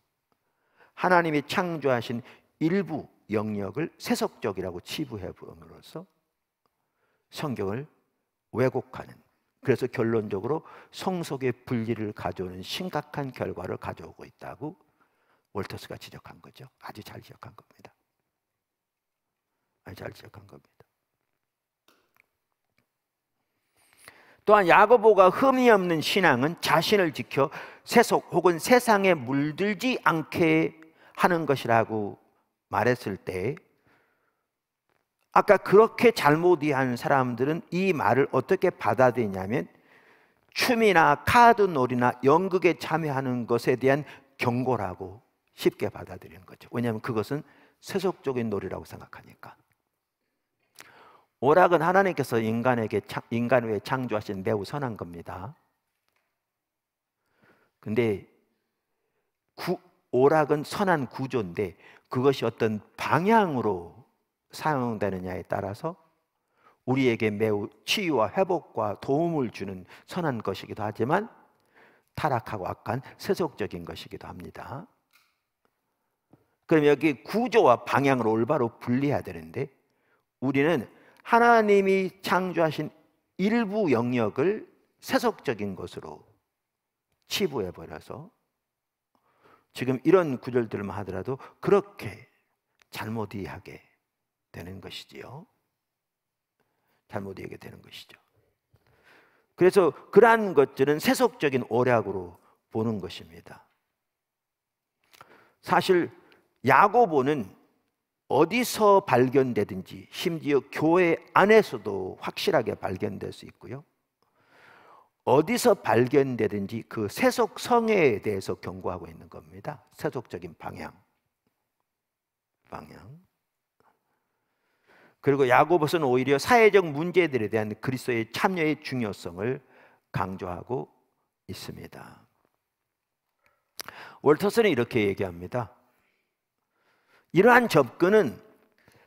하나님이 창조하신 일부 영역을 세속적이라고 치부해 부음으로써 성경을 왜곡하는 그래서 결론적으로 성속의 분리를 가져오는 심각한 결과를 가져오고 있다고 월터스가 지적한 거죠. 아주 잘 지적한 겁니다. 아주 잘 지적한 겁니다. 또한 야고보가 흠이 없는 신앙은 자신을 지켜 세속 혹은 세상에 물들지 않게 하는 것이라고 말했을 때 아까 그렇게 잘못 이해한 사람들은 이 말을 어떻게 받아들이냐면 춤이나 카드놀이나 연극에 참여하는 것에 대한 경고라고 쉽게 받아들이는 거죠. 왜냐하면 그것은 세속적인 놀이라고 생각하니까. 오락은 하나님께서 인간에게 인간 외에 창조하신 매우 선한 겁니다. 그런데 오락은 선한 구조인데 그것이 어떤 방향으로 사용되느냐에 따라서 우리에게 매우 치유와 회복과 도움을 주는 선한 것이기도 하지만 타락하고 악한 세속적인 것이기도 합니다. 그럼 여기 구조와 방향을 올바로 분리해야 되는데 우리는 하나님이 창조하신 일부 영역을 세속적인 것으로 치부해 버려서 지금 이런 구절들만 하더라도 그렇게 잘못 이해하게 되는 것이지요. 잘못 이해하게 되는 것이죠. 그래서 그러한 것들은 세속적인 오락으로 보는 것입니다. 사실 야고보는 어디서 발견되든지 심지어 교회 안에서도 확실하게 발견될 수 있고요. 어디서 발견되든지 그 세속 성애에 대해서 경고하고 있는 겁니다. 세속적인 방향. 방향. 그리고 야고보서는 오히려 사회적 문제들에 대한 그리스도의 참여의 중요성을 강조하고 있습니다. 월터스는 이렇게 얘기합니다. 이러한 접근은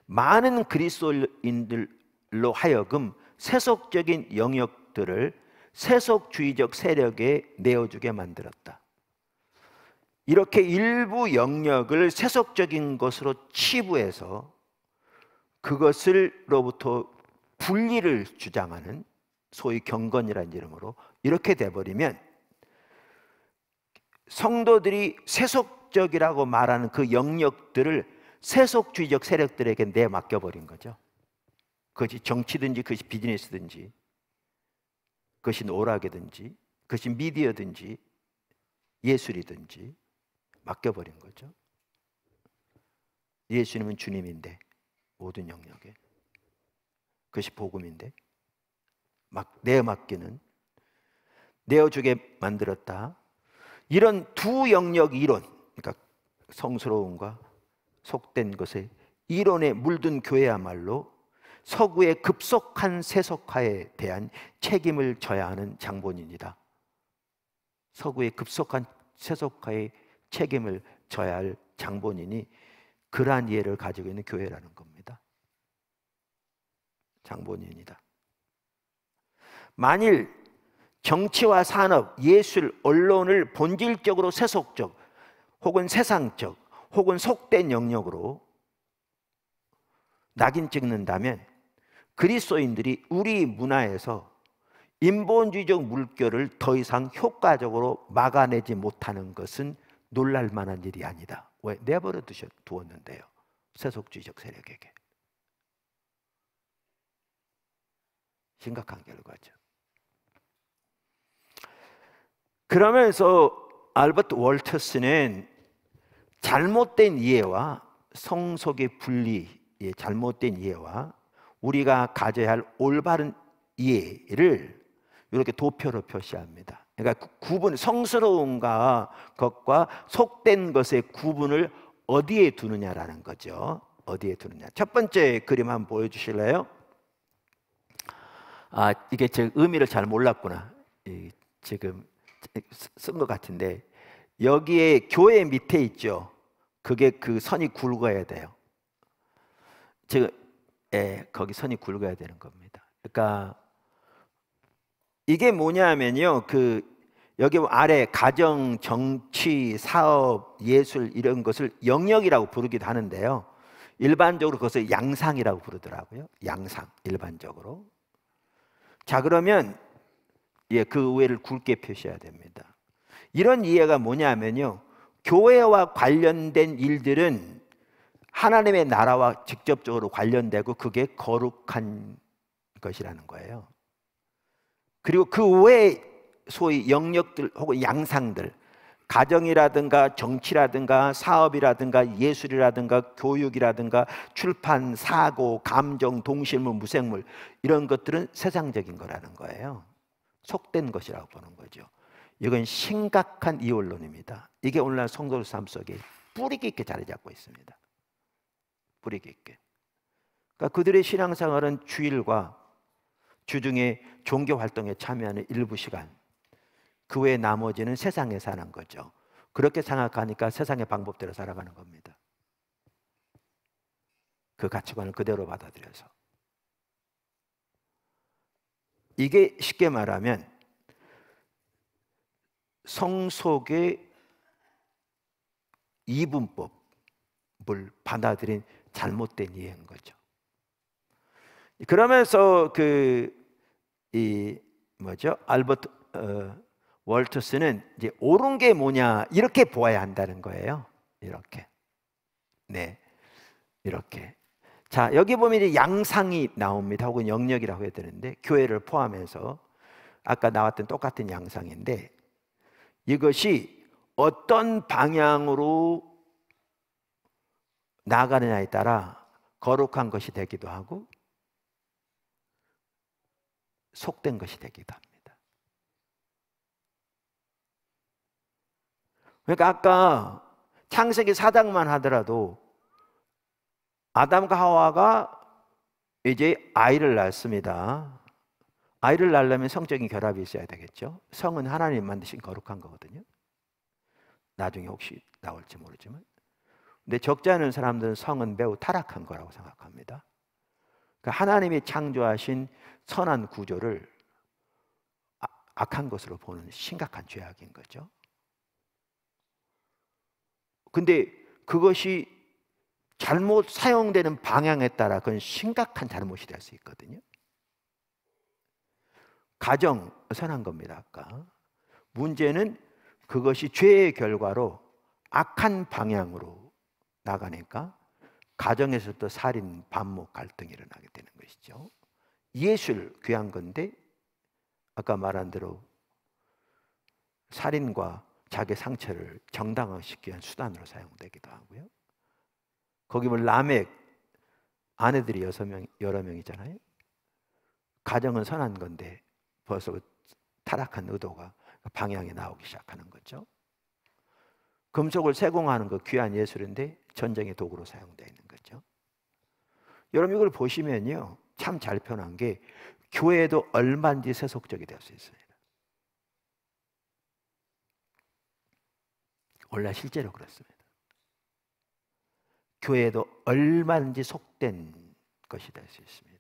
많은 그리스도인들로 하여금 세속적인 영역들을 세속주의적 세력에 내어주게 만들었다. 이렇게 일부 영역을 세속적인 것으로 치부해서 그것을로부터 분리를 주장하는 소위 경건이라는 이름으로 이렇게 돼버리면 성도들이 세속적이라고 말하는 그 영역들을 세속주의적 세력들에게 내맡겨버린 거죠. 그것이 정치든지 그것이 비즈니스든지 그것이 오락이든지 그것이 미디어든지 예술이든지 맡겨버린 거죠. 예수님은 주님인데 모든 영역에 그것이 복음인데 막 내맡기는 내어주게 만들었다. 이런 두 영역 이론, 그러니까 성스러움과 속된 것의 이론에 물든 교회야말로 서구의 급속한 세속화에 대한 책임을 져야 하는 장본입니다. 서구의 급속한 세속화에 책임을 져야 할 장본인이 그러한 이해를 가지고 있는 교회라는 겁니다. 장본인이다. 만일 정치와 산업, 예술, 언론을 본질적으로 세속적 혹은 세상적 혹은 속된 영역으로 낙인 찍는다면 그리스도인들이 우리 문화에서 인본주의적 물결을 더 이상 효과적으로 막아내지 못하는 것은 놀랄 만한 일이 아니다. 왜 내버려 두셨, 두었는데요. 세속주의적 세력에게. 심각한 결과죠. 그러면서 알버트 월터스는 잘못된 이해와 성속의 분리, 잘못된 이해와 우리가 가져야 할 올바른 이해를 이렇게 도표로 표시합니다. 그러니까 구분 성스러움과 것과 속된 것의 구분을 어디에 두느냐라는 거죠. 어디에 두느냐. 첫 번째 그림 한번 보여 주실래요? 아, 이게 제 의미를 잘 몰랐구나. 지금 쓴 것 같은데 여기에 교회 밑에 있죠. 그게 그 선이 굵어야 돼요. 지금 예, 거기 선이 굵어야 되는 겁니다. 그러니까 이게 뭐냐면요. 그 여기 아래 가정, 정치, 사업, 예술 이런 것을 영역이라고 부르기도 하는데요. 일반적으로 그것을 양상이라고 부르더라고요. 양상 일반적으로. 자, 그러면 예, 그우를 굵게 표시해야 됩니다. 이런 이해가 뭐냐면요. 교회와 관련된 일들은 하나님의 나라와 직접적으로 관련되고 그게 거룩한 것이라는 거예요. 그리고 그 외에 소위 영역들 혹은 양상들, 가정이라든가 정치라든가 사업이라든가 예술이라든가 교육이라든가 출판, 사고, 감정, 동실물, 무생물 이런 것들은 세상적인 거라는 거예요. 속된 것이라고 보는 거죠. 이건 심각한 이원론입니다. 이게 오늘날 성도들 삶 속에 뿌리 깊게 자리 잡고 있습니다. 뿌리게 게 그러니까 그들의 신앙생활은 주일과 주중에 종교 활동에 참여하는 일부 시간. 그 외 나머지는 세상에 사는 거죠. 그렇게 생각하니까 세상의 방법대로 살아가는 겁니다. 그 가치관을 그대로 받아들여서. 이게 쉽게 말하면 성 속의 이분법을 받아들인 잘못된 이해인 거죠. 그러면서 그 이 뭐죠? 알버트 어, 월터스는 이제 옳은 게 뭐냐 이렇게 보아야 한다는 거예요. 이렇게. 네. 이렇게. 자, 여기 보면 이제 양상이 나옵니다. 혹은 영역이라고 해야 되는데 교회를 포함해서 아까 나왔던 똑같은 양상인데 이것이 어떤 방향으로 나가느냐에 따라 거룩한 것이 되기도 하고 속된 것이 되기도 합니다. 그러니까 아까 창세기 사장만 하더라도 아담과 하와가 이제 아이를 낳습니다. 아이를 낳으려면 성적인 결합이 있어야 되겠죠. 성은 하나님 만드신 거룩한 거거든요. 나중에 혹시 나올지 모르지만 근데 적지 않은 사람들은 성은 매우 타락한 거라고 생각합니다. 그 하나님이 창조하신 선한 구조를 아, 악한 것으로 보는 심각한 죄악인 거죠. 근데 그것이 잘못 사용되는 방향에 따라 그건 심각한 잘못이 될 수 있거든요. 가정 선한 겁니다. 아까 문제는 그것이 죄의 결과로 악한 방향으로 나가니까 가정에서도 살인, 반목 갈등이 일어나게 되는 것이죠. 예술 귀한 건데 아까 말한 대로 살인과 자기 상처를 정당화시키기 위한 수단으로 사용되기도 하고요. 거기 뭐 라멕 아내들이 여섯 명 여러 명이잖아요. 가정은 선한 건데 벌써 그 타락한 의도가 방향이 나오기 시작하는 거죠. 금속을 세공하는 거 귀한 예술인데 전쟁의 도구로 사용되어 있는 거죠. 여러분 이걸 보시면요. 참잘 표현한 게 교회에도 얼마든지 세속적이 될 수 있습니다. 원래 실제로 그렇습니다. 교회에도 얼마든지 속된 것이 될 수 있습니다.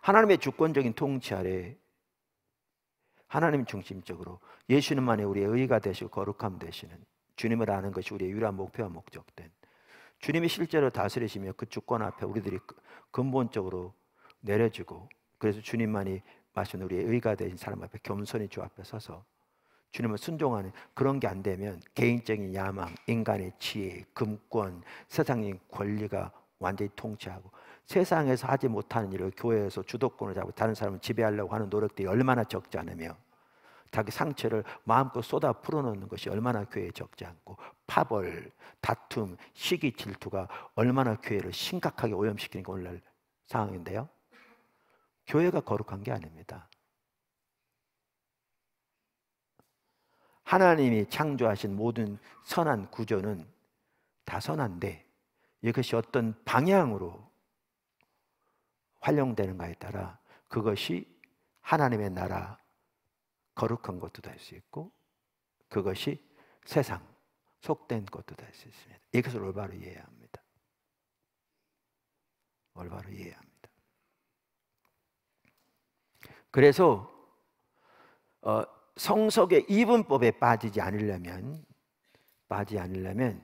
하나님의 주권적인 통치 아래 하나님 중심적으로 예수님만이 우리의 의가 되시고 거룩함 되시는 주님을 아는 것이 우리의 유일한 목표와 목적된 주님이 실제로 다스리시며 그 주권 앞에 우리들이 그 근본적으로 내려지고 그래서 주님만이 마신 우리의 의가 되신 사람 앞에 겸손히 주 앞에 서서 주님을 순종하는 그런 게 안 되면 개인적인 야망, 인간의 지혜, 금권, 세상인 권리가 완전히 통치하고 세상에서 하지 못하는 일을 교회에서 주도권을 잡고 다른 사람을 지배하려고 하는 노력들이 얼마나 적지 않으며 자기 상처를 마음껏 쏟아 풀어놓는 것이 얼마나 교회에 적지 않고 파벌, 다툼, 시기 질투가 얼마나 교회를 심각하게 오염시키는 게 오늘날 상황인데요. 교회가 거룩한 게 아닙니다. 하나님이 창조하신 모든 선한 구조는 다 선한데 이것이 어떤 방향으로 활용되는가에 따라 그것이 하나님의 나라, 거룩한 것도 될 수 있고 그것이 세상 속된 것도 될 수 있습니다. 이것을 올바로 이해 합니다. 올바로 이해 합니다. 그래서 어, 성석의 이분법에 빠지지 않으려면 빠지 않으려면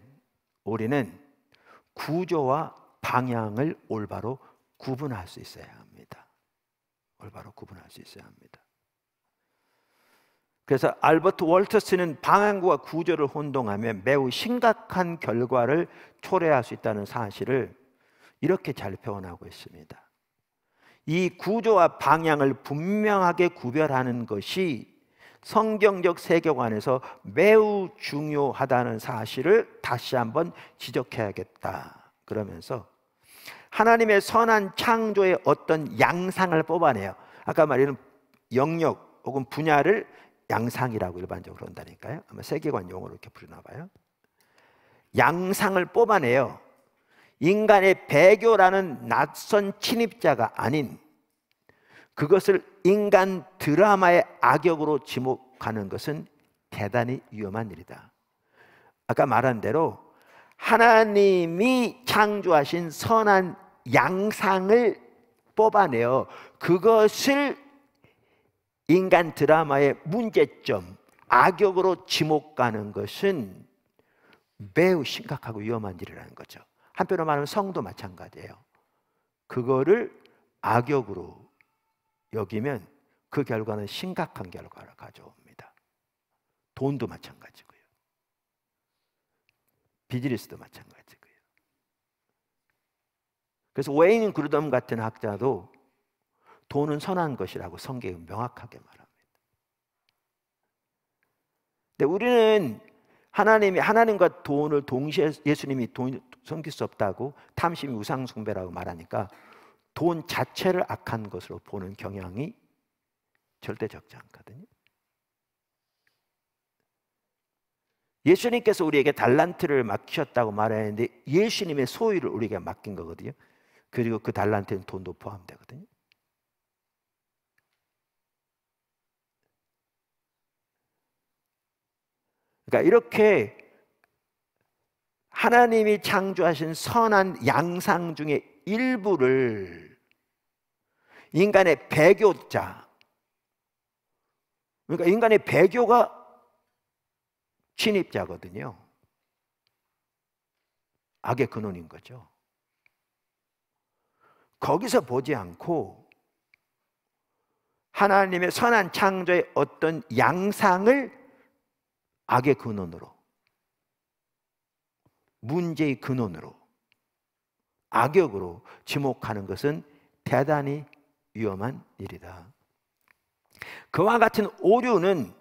우리는 구조와 방향을 올바로 구분할 수 있어야 합니다. 올바로 구분할 수 있어야 합니다. 그래서 알버트 월터스는 방향과 구조를 혼동하면 매우 심각한 결과를 초래할 수 있다는 사실을 이렇게 잘 표현하고 있습니다. 이 구조와 방향을 분명하게 구별하는 것이 성경적 세계관에서 매우 중요하다는 사실을 다시 한번 지적해야겠다. 그러면서 하나님의 선한 창조의 어떤 양상을 뽑아내요. 아까 말하는 영역 혹은 분야를 양상이라고 일반적으로 한다니까요. 아마 세계관 용어로 이렇게 부르나 봐요. 양상을 뽑아내요. 인간의 배교라는 낯선 침입자가 아닌 그것을 인간 드라마의 악역으로 지목하는 것은 대단히 위험한 일이다. 아까 말한 대로 하나님이 창조하신 선한 양상을 뽑아내어 그것을 인간 드라마의 문제점, 악역으로 지목가는 것은 매우 심각하고 위험한 일이라는 거죠. 한편으로 말하면 성도 마찬가지예요. 그거를 악역으로 여기면 그 결과는 심각한 결과를 가져옵니다. 돈도 마찬가지고요. 비즈니스도 마찬가지고요. 그래서 웨인 그루덤 같은 학자도 돈은 선한 것이라고 성경은 명확하게 말합니다. 근데 우리는 하나님이 하나님과 돈을 동시에 예수님이 돈 섬길 수 없다고 탐심이 우상 숭배라고 말하니까 돈 자체를 악한 것으로 보는 경향이 절대 적지 않거든요. 예수님께서 우리에게 달란트를 맡기셨다고 말하는데 예수님의 소유를 우리에게 맡긴 거거든요. 그리고 그 달란트는 돈도 포함되거든요. 그러니까 이렇게 하나님이 창조하신 선한 양상 중에 일부를 인간의 배교자 그러니까 인간의 배교가 침입자거든요. 악의 근원인 거죠. 거기서 보지 않고 하나님의 선한 창조의 어떤 양상을 악의 근원으로, 문제의 근원으로, 악역으로 지목하는 것은 대단히 위험한 일이다. 그와 같은 오류는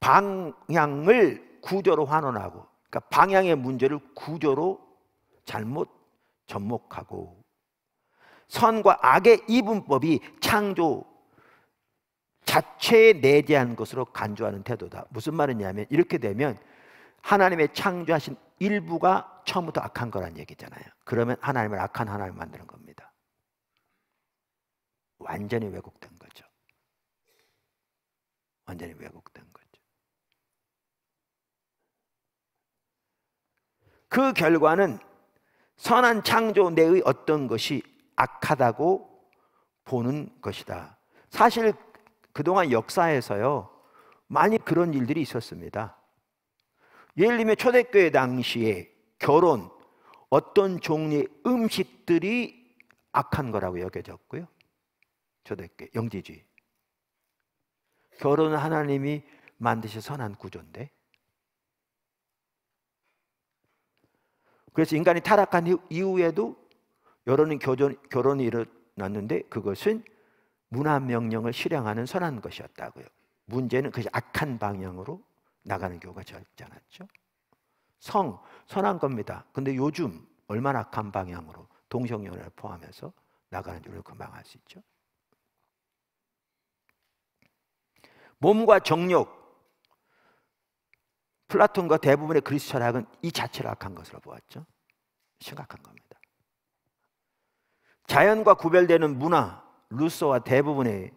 방향을 구조로 환원하고, 그러니까 방향의 문제를 구조로 잘못 접목하고, 선과 악의 이분법이 창조 자체에 내재한 것으로 간주하는 태도다. 무슨 말이냐면 이렇게 되면 하나님의 창조하신 일부가 처음부터 악한 거란 얘기잖아요. 그러면 하나님을 악한 하나님 만드는 겁니다. 완전히 왜곡된 거죠. 완전히 왜곡된 거죠. 그 결과는 선한 창조 내의 어떤 것이 악하다고 보는 것이다. 사실 그동안 역사에서요, 많이 그런 일들이 있었습니다. 예를 들면 초대교회 당시에 결혼, 어떤 종류의 음식들이 악한 거라고 여겨졌고요. 초대교회, 영지주의. 결혼은 하나님이 만드신 선한 구조인데. 그래서 인간이 타락한 이후에도 여러 결 결혼이 일어났는데 그것은 문화 명령을 실행하는 선한 것이었다고요. 문제는 그 악한 방향으로 나가는 경우가 적지 않았죠. 성 선한 겁니다. 근데 요즘 얼마나 악한 방향으로 동성연애를 포함해서 나가는 줄을 금방 알수 있죠. 몸과 정욕 플라톤과 대부분의 그리스 철학은 이 자체를 악한 것으로 보았죠. 심각한 겁니다. 자연과 구별되는 문화 루소와 대부분의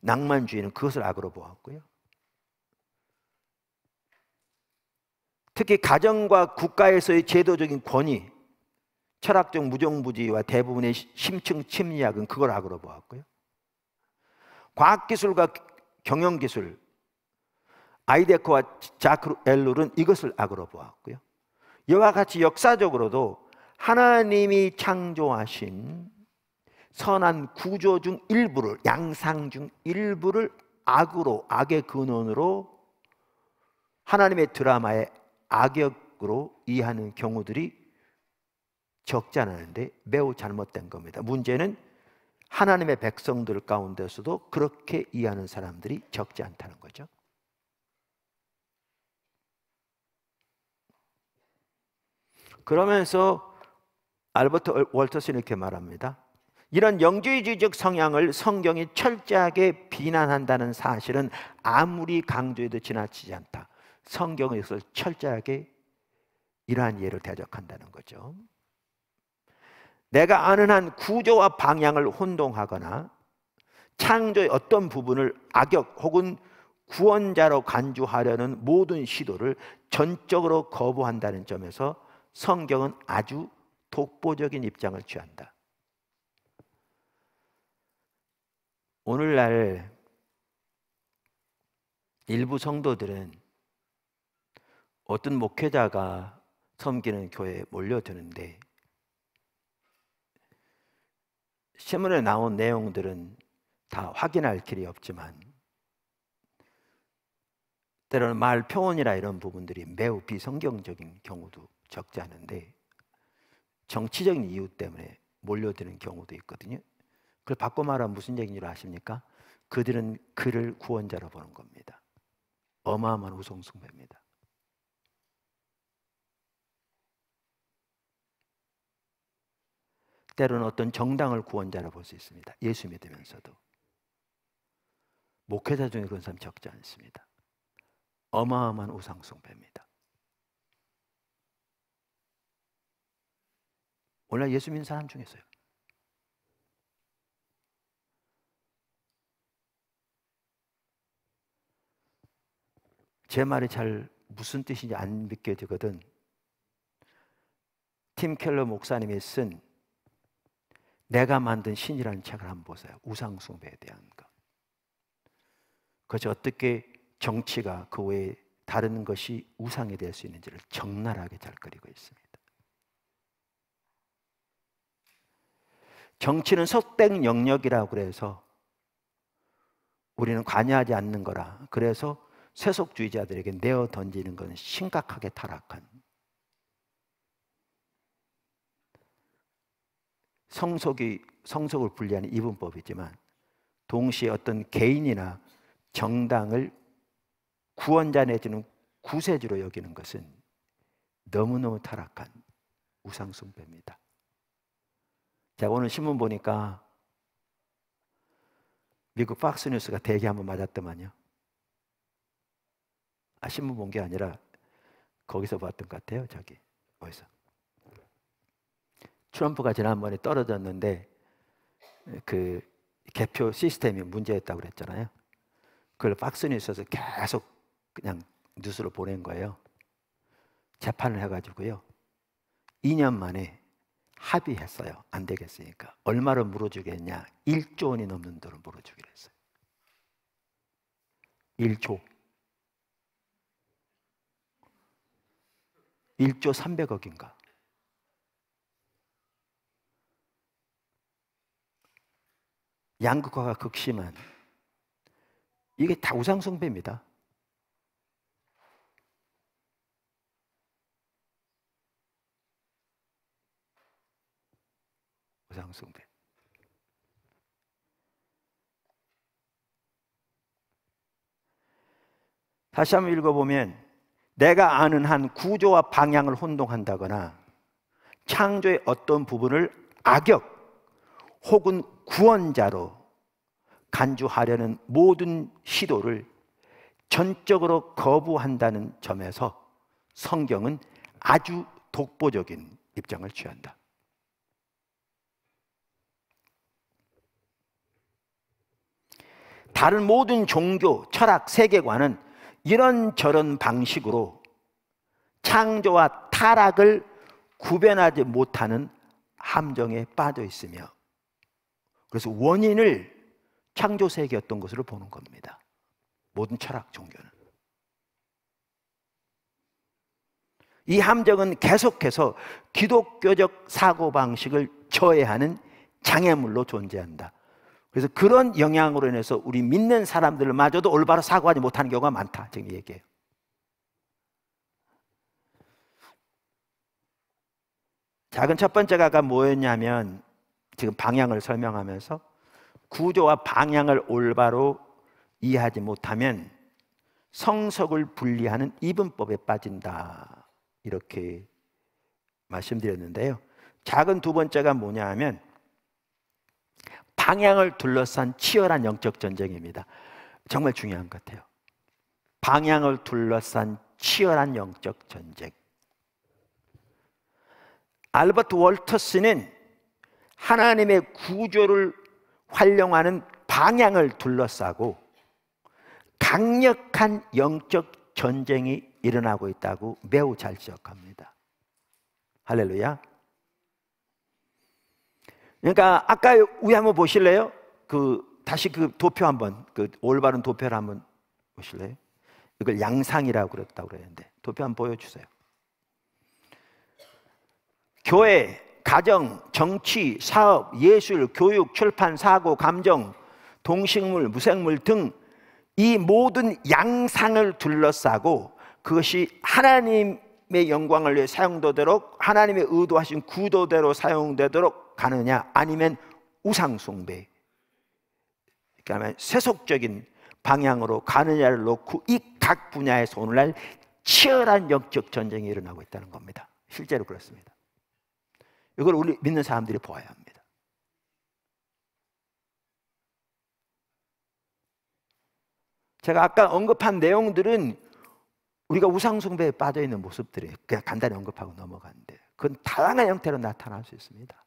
낭만주의는 그것을 악으로 보았고요. 특히 가정과 국가에서의 제도적인 권위, 철학적 무정부지와 대부분의 심층 심리은 그걸 악으로 보았고요. 과학기술과 경영기술, 아이데코와 자크 엘룰은 이것을 악으로 보았고요. 이와 같이 역사적으로도 하나님이 창조하신 선한 구조 중 일부를 양상 중 일부를 악으로 악의 근원으로 하나님의 드라마의 악역으로 이해하는 경우들이 적지 않은데 매우 잘못된 겁니다. 문제는 하나님의 백성들 가운데서도 그렇게 이해하는 사람들이 적지 않다는 거죠. 그러면서 알버트 월터스 이렇게 말합니다. 이런 영주의주의적 성향을 성경이 철저하게 비난한다는 사실은 아무리 강조해도 지나치지 않다. 성경에서 철저하게 이러한 예를 대적한다는 거죠. 내가 아는 한 구조와 방향을 혼동하거나 창조의 어떤 부분을 악역 혹은 구원자로 간주하려는 모든 시도를 전적으로 거부한다는 점에서 성경은 아주 독보적인 입장을 취한다. 오늘날 일부 성도들은 어떤 목회자가 섬기는 교회에 몰려드는데 신문에 나온 내용들은 다 확인할 길이 없지만 때로는 말 표현이라 이런 부분들이 매우 비성경적인 경우도 적지 않은데 정치적인 이유 때문에 몰려드는 경우도 있거든요. 그걸 바꿔 말하면 무슨 얘기인 줄 아십니까? 그들은 그를 구원자로 보는 겁니다. 어마어마한 우상숭배입니다. 때로는 어떤 정당을 구원자로 볼 수 있습니다. 예수 믿으면서도 목회자 중에 그런 사람 적지 않습니다. 어마어마한 우상숭배입니다. 오늘 예수 믿는 사람 중에서요. 제 말이 잘 무슨 뜻인지 안 믿게 지거든팀 켈러 목사님이 쓴 내가 만든 신이라는 책을 한번 보세요. 우상숭배에 대한 것. 그것이 어떻게 정치가 그 외에 다른 것이 우상이 될 수 있는지를 적나라하게 잘 그리고 있습니다. 정치는 속백 영역이라고 그래서 우리는 관여하지 않는 거라. 그래서 세속주의자들에게 내어 던지는 것은 심각하게 타락한 성속이 성속을 분리하는 이분법이지만 동시에 어떤 개인이나 정당을 구원자 내지는 구세주로 여기는 것은 너무너무 타락한 우상숭배입니다. 제가 오늘 신문 보니까 미국 박스뉴스가 대게 한번 맞았더만요. 아, 신문 본 게 아니라 거기서 봤던 것 같아요. 저기 어디서 트럼프가 지난번에 떨어졌는데 그 개표 시스템이 문제였다고 그랬잖아요. 그걸 박스뉴스에서 계속 그냥 뉴스로 보낸 거예요. 재판을 해가지고요. 2년 만에 합의했어요. 안 되겠으니까. 얼마로 물어주겠냐. 1조 원이 넘는 돈을 물어주기로 했어요. 1조. 1조 300억인가? 양극화가 극심한 이게 다 우상숭배입니다. 우상숭배. 다시 한번 읽어보면 내가 아는 한 구조와 방향을 혼동한다거나 창조의 어떤 부분을 악역 혹은 구원자로 간주하려는 모든 시도를 전적으로 거부한다는 점에서 성경은 아주 독보적인 입장을 취한다. 다른 모든 종교, 철학, 세계관은 이런저런 방식으로 창조와 타락을 구별하지 못하는 함정에 빠져 있으며 그래서 원인을 창조 세계였던 것으로 보는 겁니다. 모든 철학 종교는 이 함정은 계속해서 기독교적 사고 방식을 저해하는 장애물로 존재한다. 그래서 그런 영향으로 인해서 우리 믿는 사람들마저도 올바로 사고하지 못하는 경우가 많다. 지금 얘기해요. 작은 첫 번째가 뭐였냐면 지금 방향을 설명하면서 구조와 방향을 올바로 이해하지 못하면 성석을 분리하는 이분법에 빠진다. 이렇게 말씀드렸는데요. 작은 두 번째가 뭐냐 하면 방향을 둘러싼 치열한 영적 전쟁입니다. 정말 중요한 것 같아요. 방향을 둘러싼 치열한 영적 전쟁. 알버트 월터스는 하나님의 구조를 활용하는 방향을 둘러싸고 강력한 영적 전쟁이 일어나고 있다고 매우 잘 지적합니다. 할렐루야. 그러니까 아까 위에 한번 보실래요? 그 다시 그 도표 한번 그 올바른 도표를 한번 보실래요? 이걸 양상이라고 그랬다 그랬는데 도표 한번 보여주세요. 교회, 가정, 정치, 사업, 예술, 교육, 출판, 사고, 감정, 동식물, 무생물 등 이 모든 양상을 둘러싸고 그것이 하나님의 영광을 위해 사용되도록 하나님의 의도하신 구도대로 사용되도록 가느냐 아니면 우상숭배 그러니까 세속적인 방향으로 가느냐를 놓고 이 각 분야에서 오늘날 치열한 영적 전쟁이 일어나고 있다는 겁니다. 실제로 그렇습니다. 이걸 우리 믿는 사람들이 보아야 합니다. 제가 아까 언급한 내용들은 우리가 우상숭배에 빠져 있는 모습들이 그냥 간단히 언급하고 넘어갔는데 그건 다양한 형태로 나타날 수 있습니다.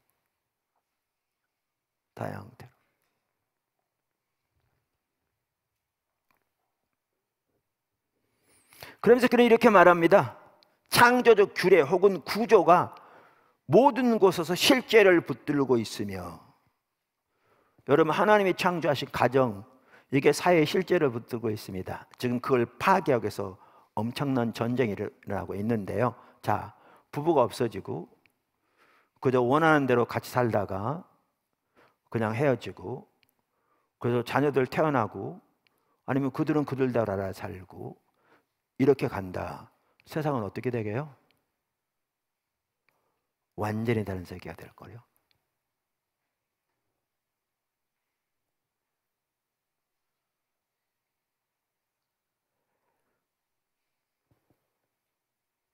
다양대로. 그러면서 그는 이렇게 말합니다. 창조적 규례 혹은 구조가 모든 곳에서 실제를 붙들고 있으며 여러분 하나님이 창조하신 가정 이게 사회의 실제를 붙들고 있습니다. 지금 그걸 파괴하기 위해서 엄청난 전쟁이 일어나고 있는데요. 자, 부부가 없어지고 그저 원하는 대로 같이 살다가 그냥 헤어지고 그래서 자녀들 태어나고 아니면 그들은 그들 나라 살고 이렇게 간다. 세상은 어떻게 되게요? 완전히 다른 세계가 될 거예요.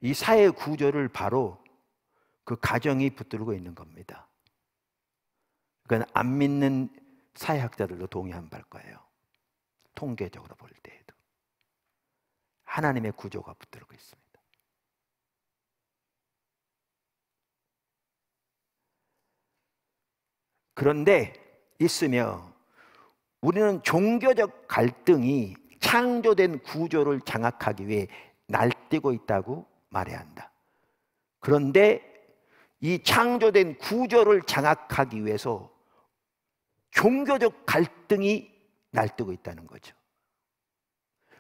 이 사회 구조를 바로 그 가정이 붙들고 있는 겁니다. 그건 안 믿는 사회학자들도 동의한 바일 거예요. 통계적으로 볼 때에도. 하나님의 구조가 붙들고 있습니다. 그런데 있으며 우리는 종교적 갈등이 창조된 구조를 장악하기 위해 날뛰고 있다고 말해야 한다. 그런데 이 창조된 구조를 장악하기 위해서 종교적 갈등이 날뛰고 있다는 거죠.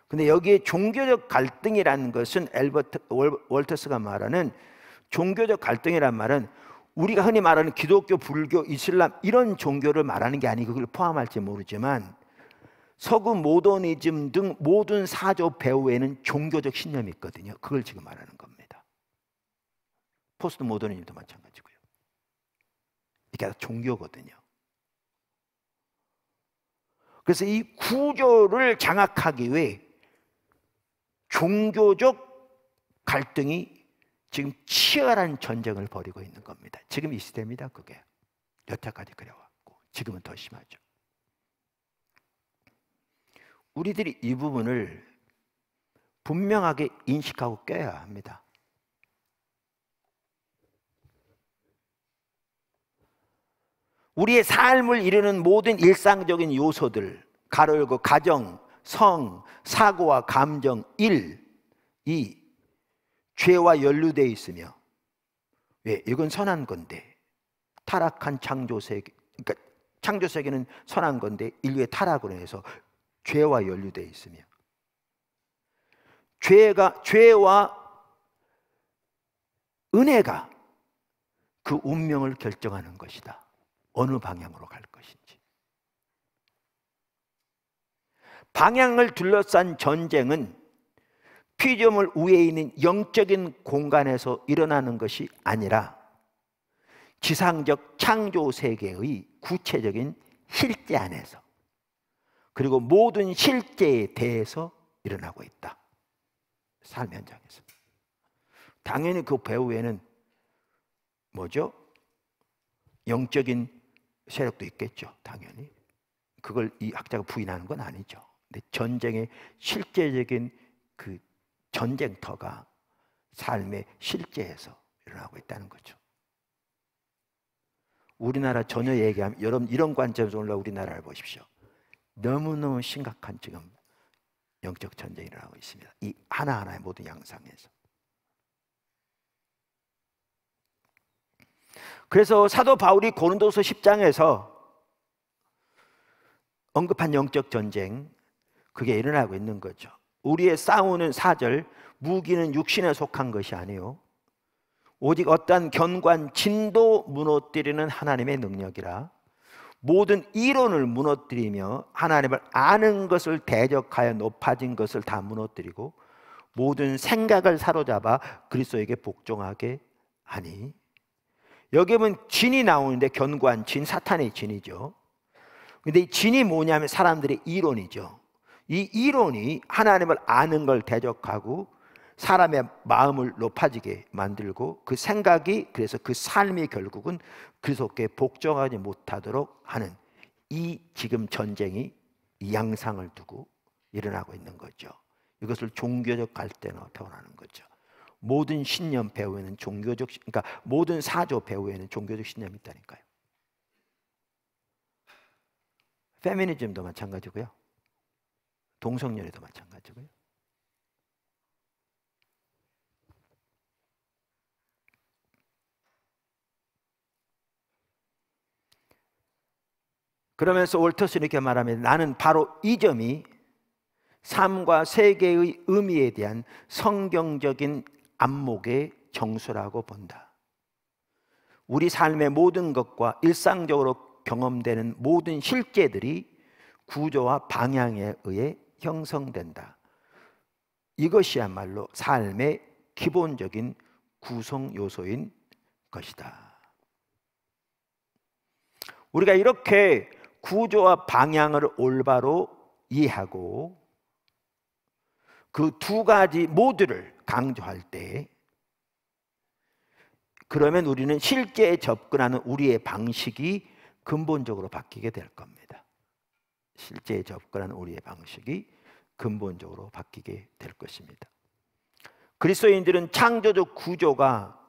근데 여기에 종교적 갈등이라는 것은 엘버트 월터스가 말하는 종교적 갈등이란 말은 우리가 흔히 말하는 기독교, 불교, 이슬람 이런 종교를 말하는 게 아니고 그걸 포함할지 모르지만 서구 모더니즘 등 모든 사조 배후에는 종교적 신념이 있거든요. 그걸 지금 말하는 겁니다. 포스트 모더니즘도 마찬가지고요. 이게 다 종교거든요. 그래서 이 구조를 장악하기 위해 종교적 갈등이 지금 치열한 전쟁을 벌이고 있는 겁니다. 지금 이 시대입니다. 그게 여태까지 그래왔고 지금은 더 심하죠. 우리들이 이 부분을 분명하게 인식하고 깨야 합니다. 우리의 삶을 이루는 모든 일상적인 요소들, 가로 열고 가정, 성, 사고와 감정, 일, 이, 죄와 연루되어 있으며, 왜? 이건 선한 건데, 타락한 창조세계, 그러니까 창조세계는 선한 건데, 인류의 타락으로 해서 죄와 연루되어 있으며, 죄가, 죄와 은혜가 그 운명을 결정하는 것이다. 어느 방향으로 갈 것인지. 방향을 둘러싼 전쟁은 피조물 위에 있는 영적인 공간에서 일어나는 것이 아니라 지상적 창조 세계의 구체적인 실제 안에서 그리고 모든 실제에 대해서 일어나고 있다. 삶 현장에서. 당연히 그 배후에는 뭐죠? 영적인 세력도 있겠죠. 당연히. 그걸 이 학자가 부인하는 건 아니죠. 근데 전쟁의 실제적인 그 전쟁터가 삶의 실제에서 일어나고 있다는 거죠. 우리나라 전혀 얘기하면 여러분 이런 관점에서 올라 우리나라를 보십시오. 너무너무 심각한 지금 영적 전쟁이 일어나고 있습니다. 이 하나하나의 모든 양상에서. 그래서 사도 바울이 고린도서 10장에서 언급한 영적 전쟁 그게 일어나고 있는 거죠. 우리의 싸우는 사절 무기는 육신에 속한 것이 아니요 오직 어떠한 견관 진도 무너뜨리는 하나님의 능력이라 모든 이론을 무너뜨리며 하나님을 아는 것을 대적하여 높아진 것을 다 무너뜨리고 모든 생각을 사로잡아 그리스도에게 복종하게 하니 여기 보면 진이 나오는데 견고한 진, 사탄의 진이죠. 근데 이 진이 뭐냐면 사람들의 이론이죠. 이 이론이 하나님을 아는 걸 대적하고 사람의 마음을 높아지게 만들고 그 생각이 그래서 그 삶이 결국은 그속께 복종하지 못하도록 하는 이 지금 전쟁이 이 양상을 두고 일어나고 있는 거죠. 이것을 종교적 갈등으로 표현하는 거죠. 모든 신념 배후에는 종교적 그러니까 모든 사조 배후에는 종교적 신념이 있다니까요. 페미니즘도 마찬가지고요. 동성연애도 마찬가지고요. 그러면서 월터스는 이렇게 말하면 나는 바로 이 점이 삶과 세계의 의미에 대한 성경적인 안목의 정수라고 본다. 우리 삶의 모든 것과 일상적으로 경험되는 모든 실제들이 구조와 방향에 의해 형성된다. 이것이야말로 삶의 기본적인 구성 요소인 것이다. 우리가 이렇게 구조와 방향을 올바로 이해하고 그 두 가지 모두를 강조할 때 그러면 우리는 실제 접근하는 우리의 방식이 근본적으로 바뀌게 될 겁니다. 실제 접근하는 우리의 방식이 근본적으로 바뀌게 될 것입니다. 그리스도인들은 창조적 구조가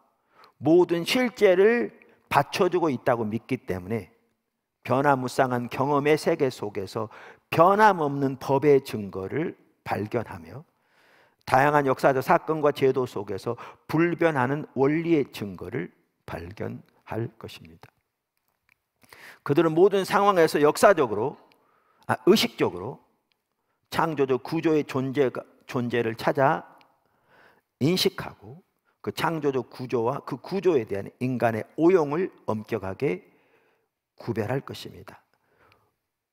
모든 실제를 받쳐주고 있다고 믿기 때문에 변화무쌍한 경험의 세계 속에서 변함없는 법의 증거를 발견하며 다양한 역사적 사건과 제도 속에서 불변하는 원리의 증거를 발견할 것입니다. 그들은 모든 상황에서 역사적으로, 아, 의식적으로 창조적 구조의 존재가, 존재를 찾아 인식하고 그 창조적 구조와 그 구조에 대한 인간의 오용을 엄격하게 구별할 것입니다.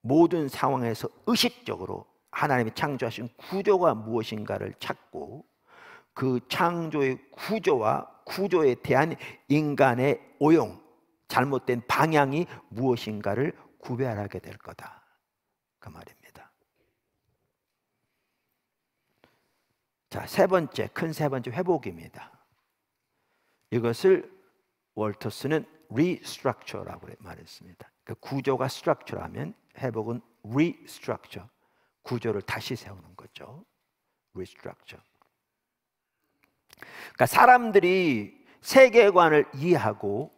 모든 상황에서 의식적으로 하나님이 창조하신 구조가 무엇인가를 찾고 그 창조의 구조와 구조에 대한 인간의 오용, 잘못된 방향이 무엇인가를 구별하게 될 거다. 그 말입니다. 자, 세 번째, 큰 세 번째 회복입니다. 이것을 월터스는 r e s t r 라고 말했습니다. 그 구조가 s t r u 라면 회복은 r e s t r 구조를 다시 세우는 거죠. restructure. 그러니까 사람들이 세계관을 이해하고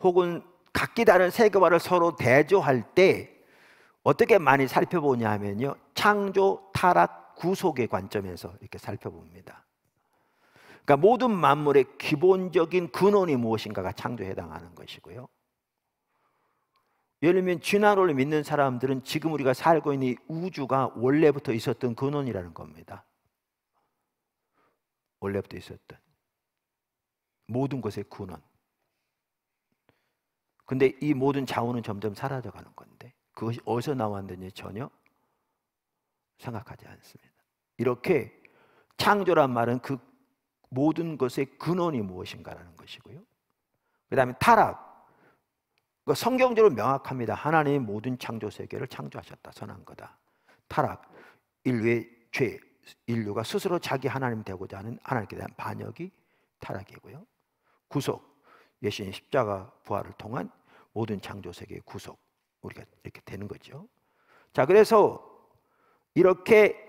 혹은 각기 다른 세계관을 서로 대조할 때 어떻게 많이 살펴보냐 면요 창조, 타락, 구속의 관점에서 이렇게 살펴봅니다. 그러니까 모든 만물의 기본적인 근원이 무엇인가가 창조에 해당하는 것이고요. 예를 들면 진화론을 믿는 사람들은 지금 우리가 살고 있는 이 우주가 원래부터 있었던 근원이라는 겁니다. 원래부터 있었던 모든 것의 근원. 근데 이 모든 자원은 점점 사라져가는 건데 그것이 어디서 나왔는지 전혀 생각하지 않습니다. 이렇게 창조란 말은 그 모든 것의 근원이 무엇인가라는 것이고요. 그 다음에 타락. 그 성경적으로 명확합니다. 하나님이 모든 창조 세계를 창조하셨다. 선한 거다. 타락, 인류의 죄, 인류가 스스로 자기 하나님 되고자 하는 하나님께 대한 반역이 타락이고요. 구속, 예수님 십자가 부활을 통한 모든 창조 세계의 구속, 우리가 이렇게 되는 거죠. 자, 그래서 이렇게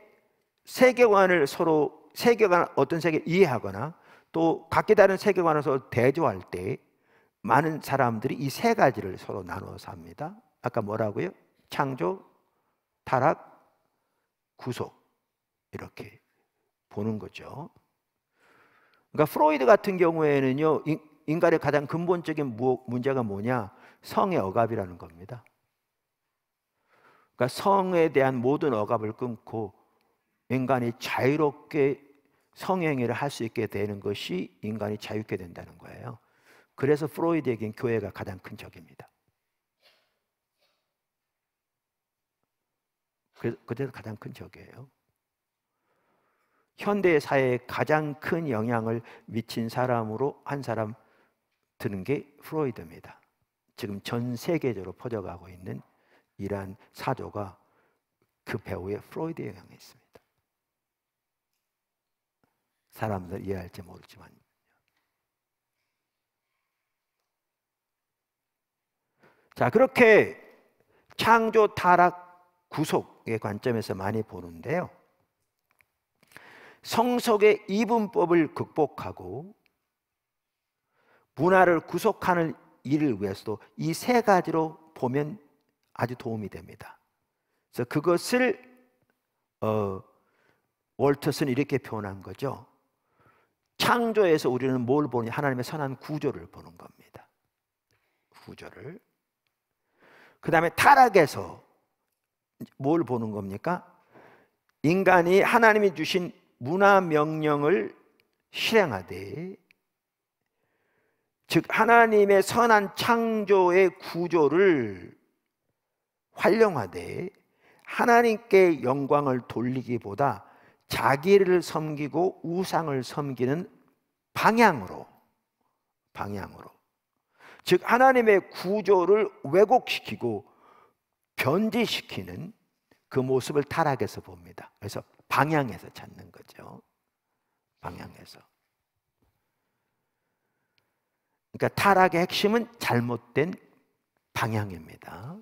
세계관을 서로 세계관 어떤 세계 이해하거나 또 각기 다른 세계관에서 대조할 때 많은 사람들이 이 세 가지를 서로 나눠서 합니다. 아까 뭐라고요? 창조, 타락, 구속. 이렇게 보는 거죠. 그러니까 프로이드 같은 경우에는요, 인간의 가장 근본적인 문제가 뭐냐? 성의 억압이라는 겁니다. 그러니까 성에 대한 모든 억압을 끊고 인간이 자유롭게 성행위를 할 수 있게 되는 것이 인간이 자유케 된다는 거예요. 그래서 프로이드에겐 교회가 가장 큰 적입니다. 그래서 그때도 가장 큰 적이에요. 현대 사회에 가장 큰 영향을 미친 사람으로 한 사람 드는 게 프로이드입니다. 지금 전 세계적으로 퍼져가고 있는 이러한 사조가 그 배우의 프로이드의 영향이 있습니다. 사람들 이해할지 모르지만 자, 그렇게 창조 타락 구속의 관점에서 많이 보는데요. 성속의 이분법을 극복하고 문화를 구속하는 일을 위해서도 이 세 가지로 보면 아주 도움이 됩니다. 그래서 그것을 어, 월터슨 이렇게 표현한 거죠. 창조에서 우리는 뭘 보느냐? 하나님의 선한 구조를 보는 겁니다. 구조를. 그 다음에 타락에서 뭘 보는 겁니까? 인간이 하나님이 주신 문화 명령을 실행하되 즉 하나님의 선한 창조의 구조를 활용하되 하나님께 영광을 돌리기보다 자기를 섬기고 우상을 섬기는 방향으로 방향으로 즉 하나님의 구조를 왜곡시키고 변질시키는 그 모습을 타락에서 봅니다. 그래서 방향에서 찾는 거죠. 방향에서. 그러니까 타락의 핵심은 잘못된 방향입니다.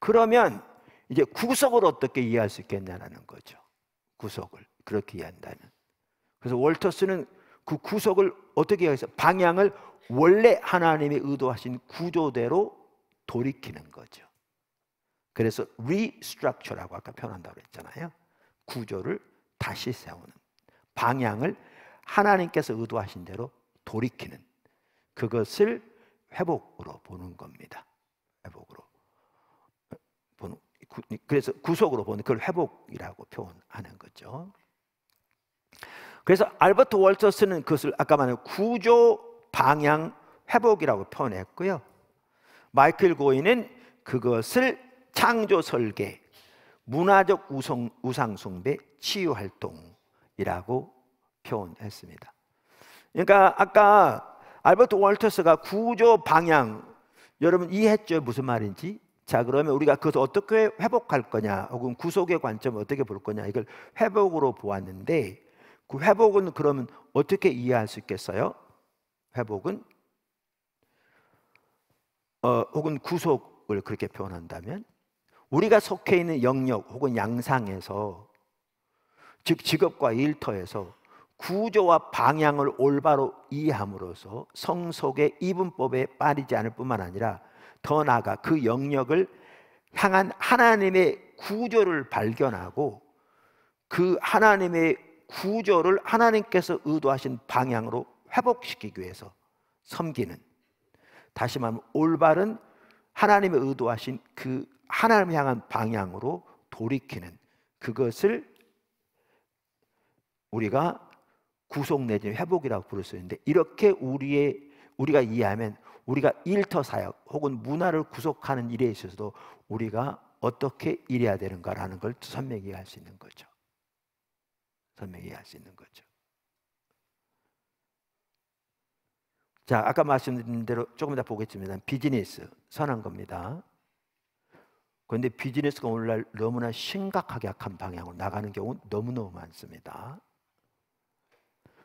그러면 이제 구속을 어떻게 이해할 수 있겠냐라는 거죠. 구속을 그렇게 이해한다는. 그래서 월터스는 그 구속을 어떻게 해서 방향을 원래 하나님이 의도하신 구조대로 돌이키는 거죠. 그래서 리스트럭처라고 아까 표현한다고 그잖아요 구조를 다시 세우는 방향을 하나님께서 의도하신 대로 돌이키는 그것을 회복으로 보는 겁니다. 회복으로 보는 그래서 구속으로 보는 그걸 회복이라고 표현하는 거죠. 그래서 알버트 월터스는 그것을 아까 말한 구조 방향 회복이라고 표현했고요. 마이클 고인은 그것을 창조 설계, 문화적 우성, 우상 숭배, 치유 활동이라고 표현했습니다. 그러니까 아까 알버트 월터스가 구조 방향 여러분 이해했죠? 무슨 말인지? 자, 그러면 우리가 그것을 어떻게 회복할 거냐, 혹은 구속의 관점을 어떻게 볼 거냐, 이걸 회복으로 보았는데, 그 회복은 그러면 어떻게 이해할 수 있겠어요? 회복은 어, 혹은 구속을 그렇게 표현한다면 우리가 속해 있는 영역 혹은 양상에서 즉 직업과 일터에서 구조와 방향을 올바로 이해함으로써 성속의 이분법에 빠지지 않을 뿐만 아니라 더 나아가 그 영역을 향한 하나님의 구조를 발견하고 그 하나님의 구조를 하나님께서 의도하신 방향으로 회복시키기 위해서 섬기는 다시 말하면 올바른 하나님의 의도하신 그 하나님 향한 방향으로 돌이키는 그것을 우리가 구속 내지 는 회복이라고 부를 수 있는데 이렇게 우리의 우리가 이해하면 우리가 일터 사역 혹은 문화를 구속하는 일에 있어서도 우리가 어떻게 일해야 되는가라는 걸 선명히 할수 있는 거죠. 선명히 할수 있는 거죠. 자, 아까 말씀드린 대로 조금 이따 보겠습니다. 비즈니스, 선한 겁니다. 그런데 비즈니스가 오늘날 너무나 심각하게 악한 방향으로 나가는 경우 너무너무 많습니다.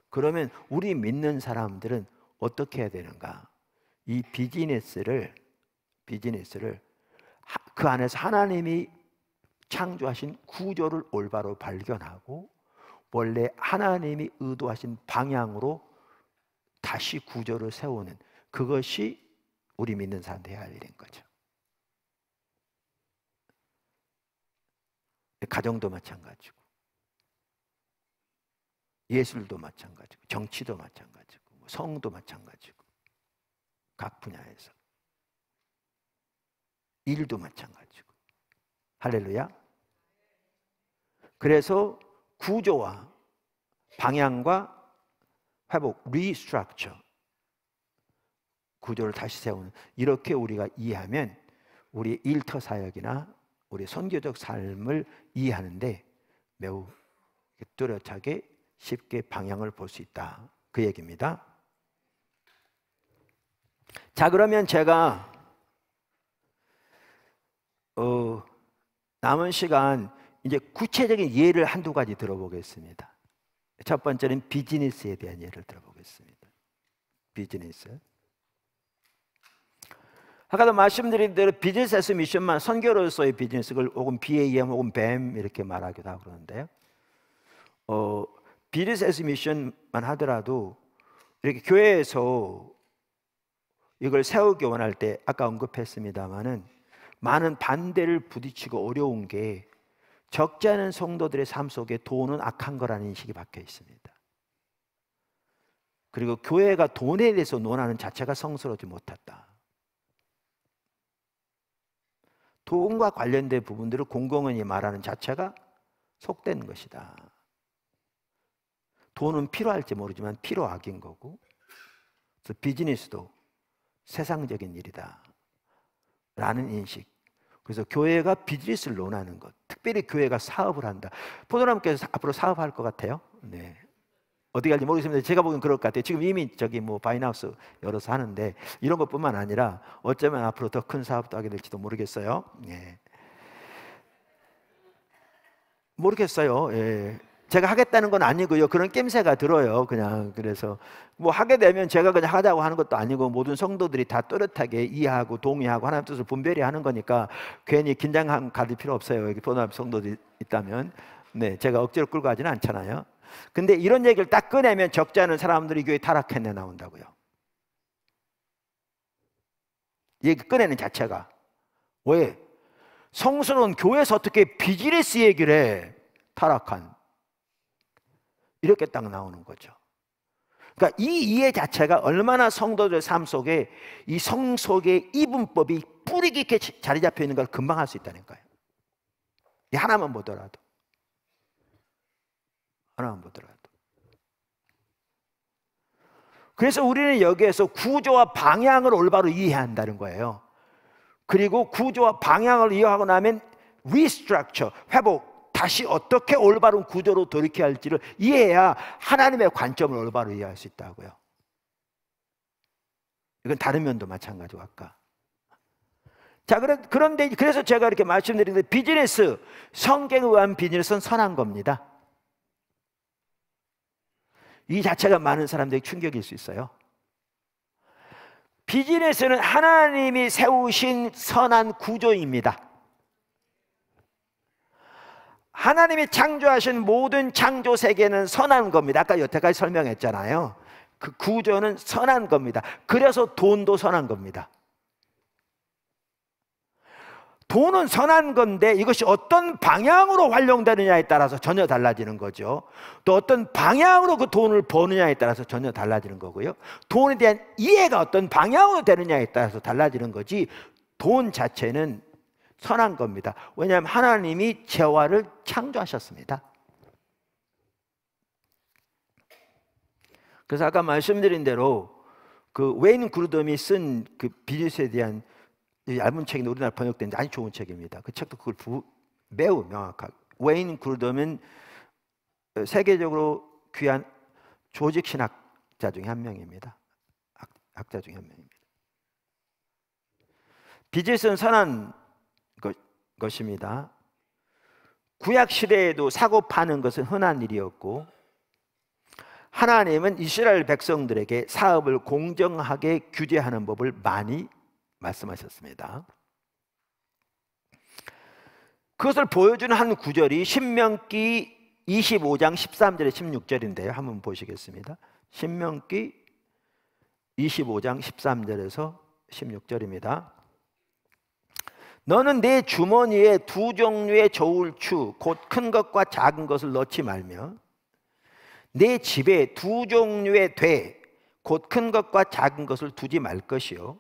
그러면 우리 믿는 사람들은 어떻게 해야 되는가? 이 비즈니스를 비즈니스를 그 안에서 하나님이 창조하신 구조를 올바로 발견하고 원래 하나님이 의도하신 방향으로 다시 구조를 세우는 그것이 우리 믿는 사람들이 할 일인 거죠. 가정도 마찬가지고 예술도 마찬가지고 정치도 마찬가지고 뭐 성도 마찬가지고 각 분야에서 일도 마찬가지고 할렐루야. 그래서 구조와 방향과 회복, 리스트럭처. 구조를 다시 세우는 이렇게 우리가 이해하면 우리의 일터 사역이나 우리의 선교적 삶을 이해하는데 매우 뚜렷하게 쉽게 방향을 볼 수 있다. 그 얘기입니다. 자, 그러면 제가 어, 남은 시간 이제 구체적인 예를 한두 가지 들어보겠습니다. 첫 번째는 비즈니스에 대한 예를 들어보겠습니다. 비즈니스. 아까도 말씀드린 대로 비즈니스 미션만 선교로서의 비즈니스 그 혹은 BAM 혹은 BAM 이렇게 말하기도 하고 그러는데요. 어, 비즈니스 미션만 하더라도 이렇게 교회에서 이걸 세우기 원할 때 아까 언급했습니다마는 많은 반대를 부딪히고 어려운 게 적지 않은 성도들의 삶 속에 돈은 악한 거라는 인식이 박혀 있습니다. 그리고 교회가 돈에 대해서 논하는 자체가 성스러지 못했다. 돈과 관련된 부분들을 공공연히 말하는 자체가 속된 것이다. 돈은 필요할지 모르지만 필요악인 거고 비즈니스도 세상적인 일이다. 라는 인식. 그래서 교회가 비즈니스를 논하는 것. 특별히 교회가 사업을 한다. 포도나무께서 앞으로 사업할 것 같아요. 네. 어떻게 할지 모르겠습니다. 제가 보기엔 그럴 것 같아요. 지금 이미 저기 뭐 바이나우스 열어서 하는데 이런 것뿐만 아니라 어쩌면 앞으로 더 큰 사업도 하게 될지도 모르겠어요. 네. 모르겠어요. 예. 제가 하겠다는 건 아니고요. 그런 낌새가 들어요. 그냥 그래서 뭐 하게 되면 제가 그냥 하자고 하는 것도 아니고 모든 성도들이 다 또렷하게 이해하고 동의하고 하나님 뜻을 분별히 하는 거니까 괜히 긴장감 가질 필요 없어요. 여기 보는 성도들이 있다면 네 제가 억지로 끌고 가지는 않잖아요. 근데 이런 얘기를 딱 꺼내면 적지 않은 사람들이 교회 타락했네 나온다고요. 얘기 꺼내는 자체가 왜 성수는 교회에서 어떻게 비즈니스 얘기를 해 타락한 이렇게 딱 나오는 거죠. 그러니까 이 이해 자체가 얼마나 성도들 삶 속에 이 성 속의 이분법이 뿌리 깊게 자리 잡혀 있는 걸 금방 알 수 있다는 거요이 하나만 보더라도. 하나만 보더라도. 그래서 우리는 여기에서 구조와 방향을 올바로 이해 한다는 거예요. 그리고 구조와 방향을 이해하고 나면 리스트럭처, 회복, 다시 어떻게 올바른 구조로 돌이켜야 할지를 이해해야 하나님의 관점을 올바로 이해할 수 있다고요. 이건 다른 면도 마찬가지고 아까. 자, 그런, 데 그래서 제가 이렇게 말씀드리는데 비즈니스, 성경에 의한 비즈니스는 선한 겁니다. 이 자체가 많은 사람들이 충격일 수 있어요. 비즈니스는 하나님이 세우신 선한 구조입니다. 하나님이 창조하신 모든 창조 세계는 선한 겁니다. 아까 여태까지 설명했잖아요. 그 구조는 선한 겁니다. 그래서 돈도 선한 겁니다. 돈은 선한 건데 이것이 어떤 방향으로 활용되느냐에 따라서 전혀 달라지는 거죠. 또 어떤 방향으로 그 돈을 버느냐에 따라서 전혀 달라지는 거고요. 돈에 대한 이해가 어떤 방향으로 되느냐에 따라서 달라지는 거지 돈 자체는 선한 겁니다. 왜냐하면 하나님이 재화를 창조하셨습니다. 그래서 아까 말씀드린 대로 그 웨인 그루덤이 쓴그 비즈니스에 대한 얇은 책이 우리나라 번역된 아주 좋은 책입니다. 그 책도 그걸 부, 매우 명확하게 웨인 그루덤은 어, 세계적으로 귀한 조직 신학자 중에 한 명입니다. 학, 학자 중에 한 명입니다. 비즈니스는 선한 것입니다. 구약 시대에도 사고 파는 것은 흔한 일이었고 하나님은 이스라엘 백성들에게 사업을 공정하게 규제하는 법을 많이 말씀하셨습니다. 그것을 보여주는 한 구절이 신명기 25장 13절에 16절인데요. 한번 보시겠습니다. 신명기 25장 13절에서 16절입니다. 너는 내 주머니에 두 종류의 저울추 곧 큰 것과 작은 것을 넣지 말며 내 집에 두 종류의 돼곧 큰 것과 작은 것을 두지 말 것이요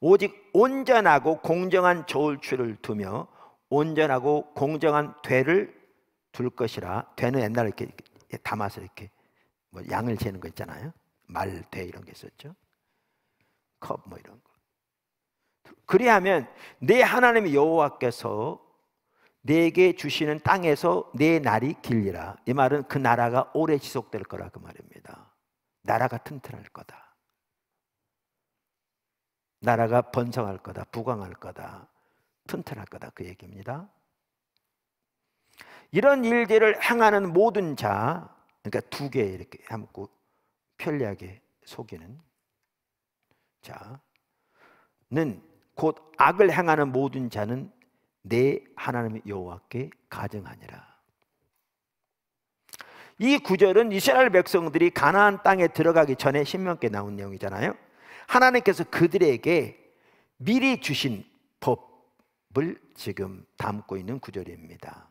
오직 온전하고 공정한 저울추를 두며 온전하고 공정한 돼를둘 것이라 돼는 옛날에 이렇게 담아서 이렇게 뭐 양을 재는 거 있잖아요 말돼 이런 게 있었죠 컵 뭐 이런 거 그리하면 내 하나님의 여호와께서 내게 주시는 땅에서 내 날이 길리라. 이 말은 그 나라가 오래 지속될 거라 그 말입니다. 나라가 튼튼할 거다. 나라가 번성할 거다. 부강할 거다. 튼튼할 거다. 그 얘기입니다. 이런 일들을 행하는 모든 자, 그러니까 두 개 이렇게 함고 편리하게 속이는 자는 곧 악을 행하는 모든 자는 내 하나님 여호와께 가증하니라. 이 구절은 이스라엘 백성들이 가나안 땅에 들어가기 전에 신명기 나온 내용이잖아요. 하나님께서 그들에게 미리 주신 법을 지금 담고 있는 구절입니다.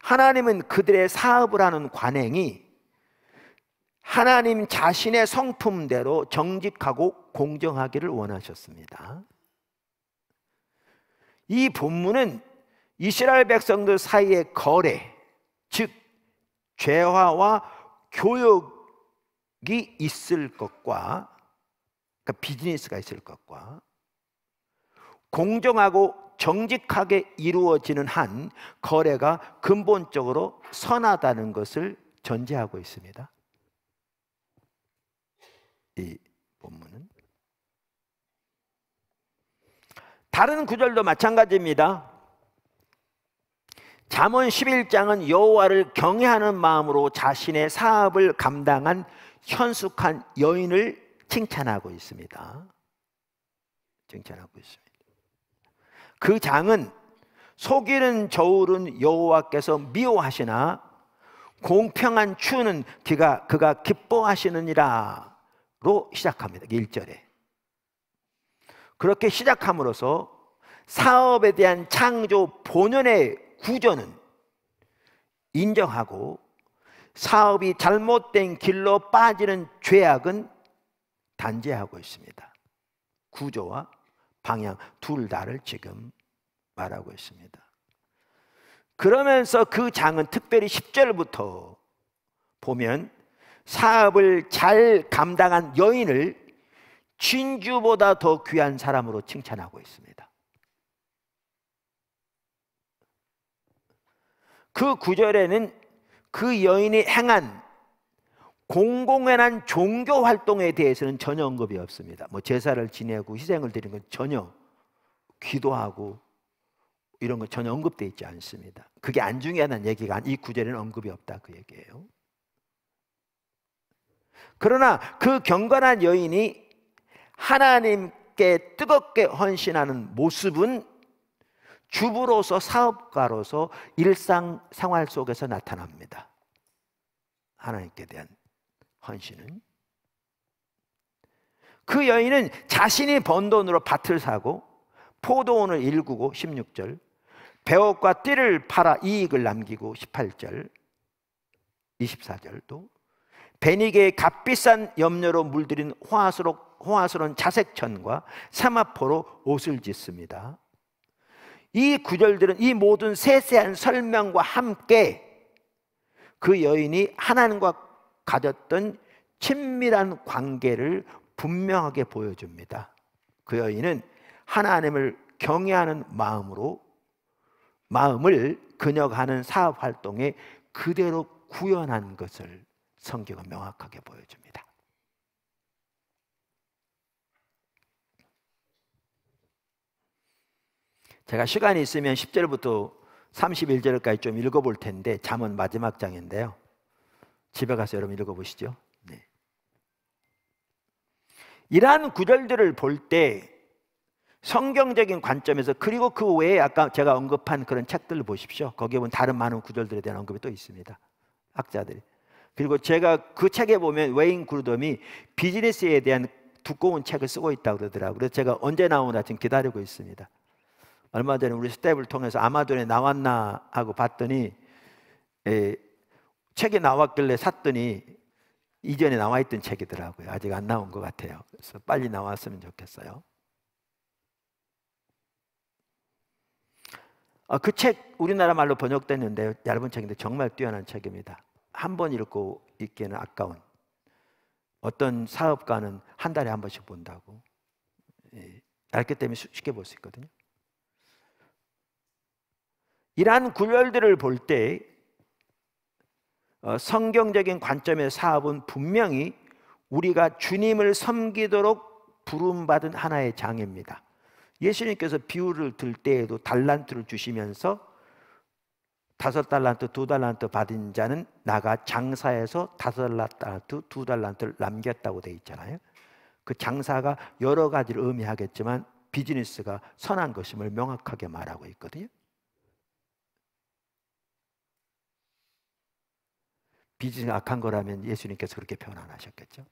하나님은 그들의 사업을 하는 관행이 하나님 자신의 성품대로 정직하고 공정하기를 원하셨습니다. 이 본문은 이스라엘 백성들 사이의 거래, 즉 죄화와 교육이 있을 것과 그러니까 비즈니스가 있을 것과 공정하고 정직하게 이루어지는 한 거래가 근본적으로 선하다는 것을 전제하고 있습니다. 이 본문은 다른 구절도 마찬가지입니다. 잠언 11장은 여호와를 경외하는 마음으로 자신의 사업을 감당한 현숙한 여인을 칭찬하고 있습니다. 칭찬하고 있습니다. 그 장은 속이는 저울은 여호와께서 미워하시나 공평한 추는 그가 기뻐하시느니라. 로 시작합니다. 1절에. 그렇게 시작함으로써 사업에 대한 창조 본연의 구조는 인정하고 사업이 잘못된 길로 빠지는 죄악은 단죄하고 있습니다. 구조와 방향 둘 다를 지금 말하고 있습니다. 그러면서 그 장은 특별히 10절부터 보면 사업을 잘 감당한 여인을 진주보다 더 귀한 사람으로 칭찬하고 있습니다. 그 구절에는 그 여인이 행한 공공연한 종교 활동에 대해서는 전혀 언급이 없습니다. 뭐 제사를 지내고 희생을 드리건 전혀 기도하고 이런 거 전혀 언급돼 있지 않습니다. 그게 안 중요하다는 얘기가 이 구절에는 언급이 없다 그 얘기예요. 그러나 그 경건한 여인이 하나님께 뜨겁게 헌신하는 모습은 주부로서 사업가로서 일상 생활 속에서 나타납니다. 하나님께 대한 헌신은 그 여인은 자신이 번 돈으로 밭을 사고 포도원을 일구고 16절 배옥과 띠를 팔아 이익을 남기고 18절 24절도 베니게의 값비싼 염려로 물들인 호화스러, 호화스러운 자색천과 사마포로 옷을 짓습니다. 이 구절들은 이 모든 세세한 설명과 함께 그 여인이 하나님과 가졌던 친밀한 관계를 분명하게 보여줍니다. 그 여인은 하나님을 경외하는 마음으로 마음을 근역하는 사업 활동에 그대로 구현한 것을 성경은 명확하게 보여줍니다. 제가 시간이 있으면 10절부터 31절까지 좀 읽어볼 텐데 잠언 마지막 장인데요. 집에 가서 여러분 읽어보시죠. 네. 이러한 구절들을 볼 때 성경적인 관점에서 그리고 그 외에 아까 제가 언급한 그런 책들을 보십시오. 거기에 보면 다른 많은 구절들에 대한 언급이 또 있습니다. 학자들이. 그리고 제가 그 책에 보면 웨인 그루덤이 비즈니스에 대한 두꺼운 책을 쓰고 있다고 그러더라고요. 그래서 제가 언제 나오나 지금 기다리고 있습니다. 얼마 전에 우리 스텝을 통해서 아마존에 나왔나 하고 봤더니 에, 예, 책이 나왔길래 샀더니 이전에 나와 있던 책이더라고요. 아직 안 나온 것 같아요. 그래서 빨리 나왔으면 좋겠어요. 아, 그책 우리나라 말로 번역됐는데 얇은 책인데 정말 뛰어난 책입니다. 한번 읽고 읽기에는 아까운 어떤 사업가는 한 달에 한 번씩 본다고 예, 알기 때문에 쉽게 볼 수 있거든요. 이러한 굴열들을 볼때 어, 성경적인 관점의 사업은 분명히 우리가 주님을 섬기도록 부름받은 하나의 장입니다. 예수님께서 비유를 들 때에도 달란트를 주시면서 다섯 달란트, 두 달란트 받은 자는 나가 장사해서 다섯 달란트, 두 달란트를 남겼다고 돼 있잖아요. 그 장사가 여러 가지를 의미하겠지만 비즈니스가 선한 것임을 명확하게 말하고 있거든요. 비즈니스 악한 거라면 예수님께서 그렇게 표현 안 하셨겠죠.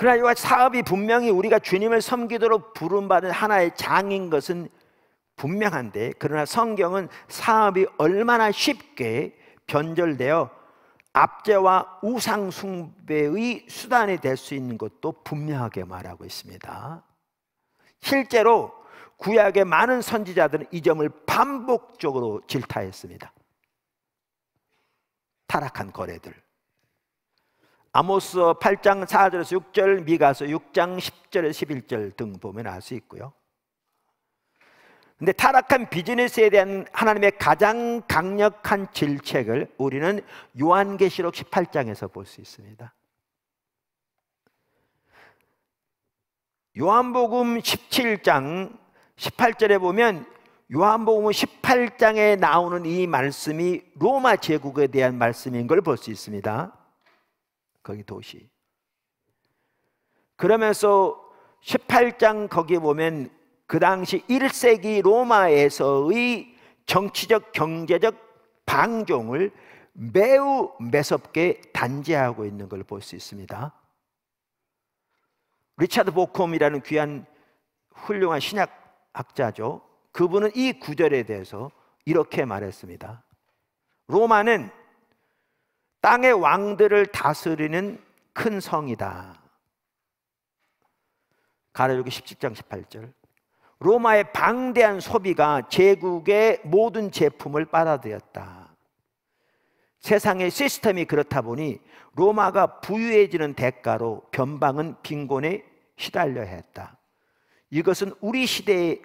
그러나 그러니까 이와 사업이 분명히 우리가 주님을 섬기도록 부름받은 하나의 장인 것은 분명한데 그러나 성경은 사업이 얼마나 쉽게 변절되어 압제와 우상 숭배의 수단이 될 수 있는 것도 분명하게 말하고 있습니다. 실제로 구약의 많은 선지자들은 이 점을 반복적으로 질타했습니다. 타락한 거래들. 아모스 8장 4절에서 6절, 미가서 6장 10절에서 11절 등 보면 알 수 있고요. 근데 타락한 비즈니스에 대한 하나님의 가장 강력한 질책을 우리는 요한계시록 18장에서 볼 수 있습니다. 요한복음 17장 18절에 보면 요한복음 18장에 나오는 이 말씀이 로마 제국에 대한 말씀인 걸 볼 수 있습니다. 거기 도시. 그러면서 18장 거기 보면 그 당시 1세기 로마에서의 정치적 경제적 방종을 매우 매섭게 단죄하고 있는 걸 볼 수 있습니다. 리차드 보콤이라는 귀한 훌륭한 신약학자죠. 그분은 이 구절에 대해서 이렇게 말했습니다. 로마는 땅의 왕들을 다스리는 큰 성이다. 가려주기 17장 18절. 로마의 방대한 소비가 제국의 모든 제품을 빨아들였다. 세상의 시스템이 그렇다 보니 로마가 부유해지는 대가로 변방은 빈곤에 시달려야 했다. 이것은 우리 시대의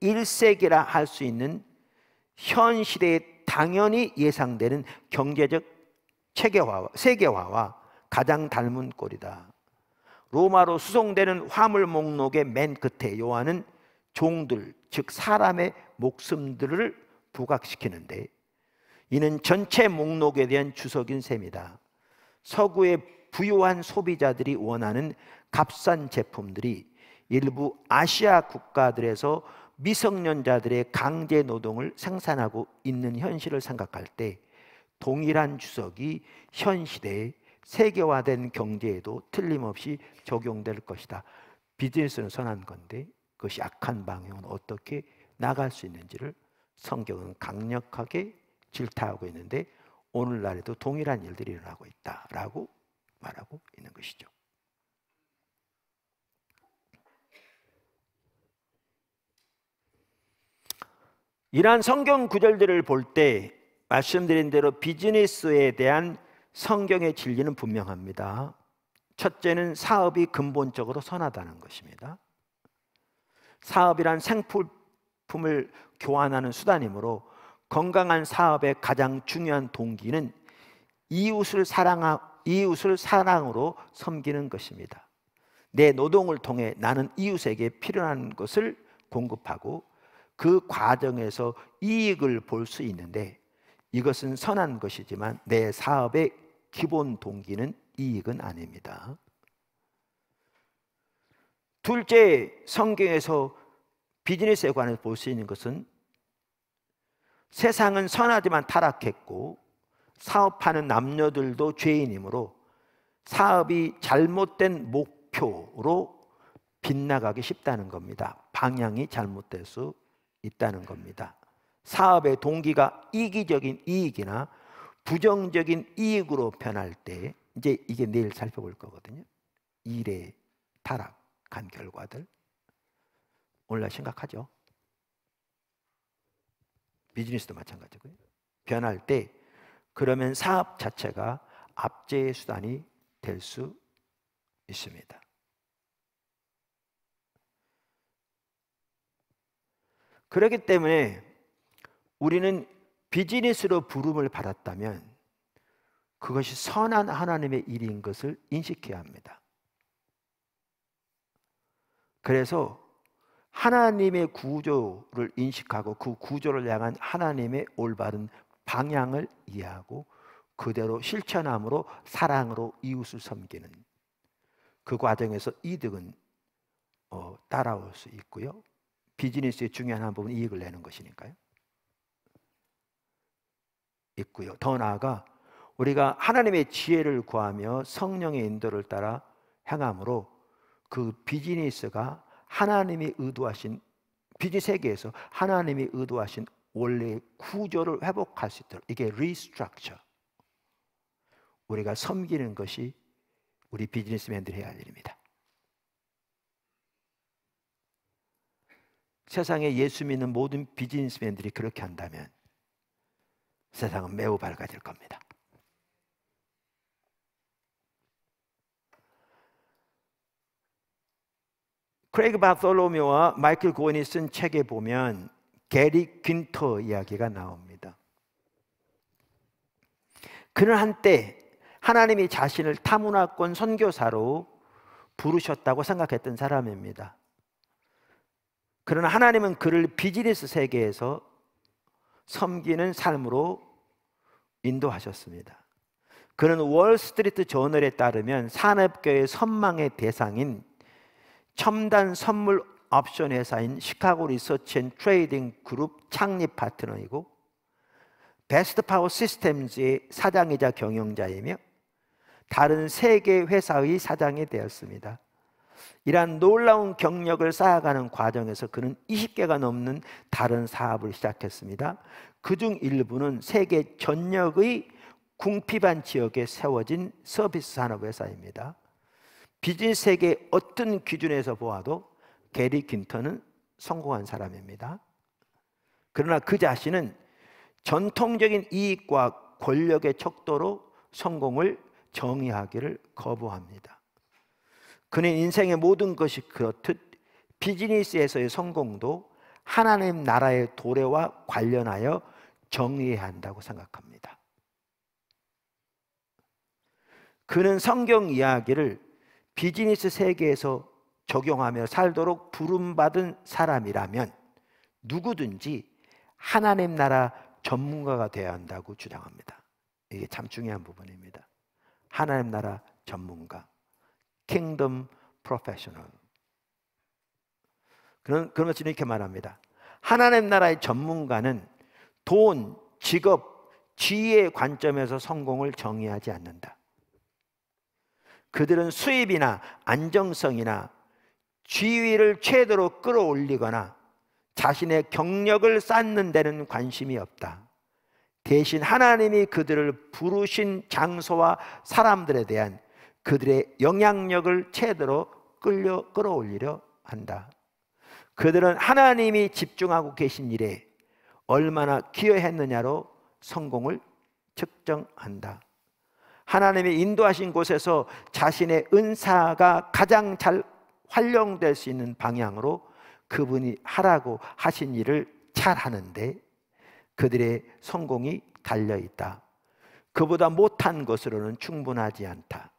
일색이라 할 수 있는 현 시대에 당연히 예상되는 경제적 체계화, 세계화와 가장 닮은 꼴이다. 로마로 수송되는 화물 목록의 맨 끝에 요한은 종들, 즉 사람의 목숨들을 부각시키는데 이는 전체 목록에 대한 주석인 셈이다. 서구의 부유한 소비자들이 원하는 값싼 제품들이 일부 아시아 국가들에서 미성년자들의 강제 노동을 생산하고 있는 현실을 생각할 때 동일한 주석이 현 시대의 세계화된 경제에도 틀림없이 적용될 것이다. 비즈니스는 선한 건데 그것이 악한 방향은 어떻게 나갈 수 있는지를 성경은 강력하게 질타하고 있는데 오늘날에도 동일한 일들이 일어나고 있다라고 말하고 있는 것이죠. 이러한 성경 구절들을 볼때 말씀드린 대로 비즈니스에 대한 성경의 진리는 분명합니다. 첫째는 사업이 근본적으로 선하다는 것입니다. 사업이란 생필품을 교환하는 수단이므로 건강한 사업의 가장 중요한 동기는 이웃을 사랑 이웃을 사랑으로 섬기는 것입니다. 내 노동을 통해 나는 이웃에게 필요한 것을 공급하고 그 과정에서 이익을 볼 수 있는데 이것은 선한 것이지만 내 사업의 기본 동기는 이익은 아닙니다. 둘째, 성경에서 비즈니스에 관해서 볼 수 있는 것은 세상은 선하지만 타락했고 사업하는 남녀들도 죄인이므로 사업이 잘못된 목표로 빗나가기 쉽다는 겁니다. 방향이 잘못될 수 있다는 겁니다. 사업의 동기가 이기적인 이익이나 부정적인 이익으로 변할 때 이제 이게 내일 살펴볼 거거든요. 일의 타락한 결과들 오늘날 심각하죠. 비즈니스도 마찬가지고요. 변할 때 그러면 사업 자체가 압제의 수단이 될 수 있습니다. 그렇기 때문에 우리는 비즈니스로 부름을 받았다면 그것이 선한 하나님의 일인 것을 인식해야 합니다. 그래서 하나님의 구조를 인식하고 그 구조를 향한 하나님의 올바른 방향을 이해하고 그대로 실천함으로 사랑으로 이웃을 섬기는 그 과정에서 이득은 어, 따라올 수 있고요. 비즈니스의 중요한 한 부분 이익을 내는 것이니까요. 있고요. 더 나아가 우리가 하나님의 지혜를 구하며 성령의 인도를 따라 행함으로 그 비즈니스가 하나님이 의도하신 비즈 세계에서 하나님이 의도하신 원래의 구조를 회복할 수 있도록 이게 리스트럭처. 우리가 섬기는 것이 우리 비즈니스맨들이 해야 할 일입니다. 세상에 예수 믿는 모든 비즈니스맨들이 그렇게 한다면 세상은 매우 밝아질 겁니다. 크레이그 바솔로미와 마이클 고원이 쓴 책에 보면 게리 귄터 이야기가 나옵니다. 그는 한때 하나님이 자신을 타문화권 선교사로 부르셨다고 생각했던 사람입니다. 그러나 하나님은 그를 비즈니스 세계에서 섬기는 삶으로 인도하셨습니다. 그는 월스트리트 저널에 따르면 산업계의 선망의 대상인 첨단 선물 옵션 회사인 시카고 리서치 앤 트레이딩 그룹 창립 파트너이고 베스트 파워 시스템즈의 사장이자 경영자이며 다른 세개 회사의 사장이 되었습니다. 이러한 놀라운 경력을 쌓아가는 과정에서 그는 20개가 넘는 다른 사업을 시작했습니다. 그 중 일부는 세계 전역의 궁피반 지역에 세워진 서비스 산업 회사입니다. 비즈니스 세계 어떤 기준에서 보아도 게리 긴터는 성공한 사람입니다. 그러나 그 자신은 전통적인 이익과 권력의 척도로 성공을 정의하기를 거부합니다. 그는 인생의 모든 것이 그렇듯 비즈니스에서의 성공도 하나님 나라의 도래와 관련하여 정의해야 한다고 생각합니다. 그는 성경 이야기를 비즈니스 세계에서 적용하며 살도록 부름받은 사람이라면 누구든지 하나님 나라 전문가가 되어야 한다고 주장합니다. 이게 참 중요한 부분입니다. 하나님 나라 전문가. 킹덤 프로페셔널. 그런, 그런 것을 이렇게 말합니다. 하나님 나라의 전문가는 돈, 직업, 지위의 관점에서 성공을 정의하지 않는다. 그들은 수입이나 안정성이나 지위를 최대로 끌어올리거나 자신의 경력을 쌓는 데는 관심이 없다. 대신 하나님이 그들을 부르신 장소와 사람들에 대한 그들의 영향력을 체대로 끌려 끌어올리려 한다. 그들은 하나님이 집중하고 계신 일에 얼마나 기여했느냐로 성공을 측정한다. 하나님이 인도하신 곳에서 자신의 은사가 가장 잘 활용될 수 있는 방향으로 그분이 하라고 하신 일을 잘 하는데 그들의 성공이 달려 있다. 그보다 못한 것으로는 충분하지 않다.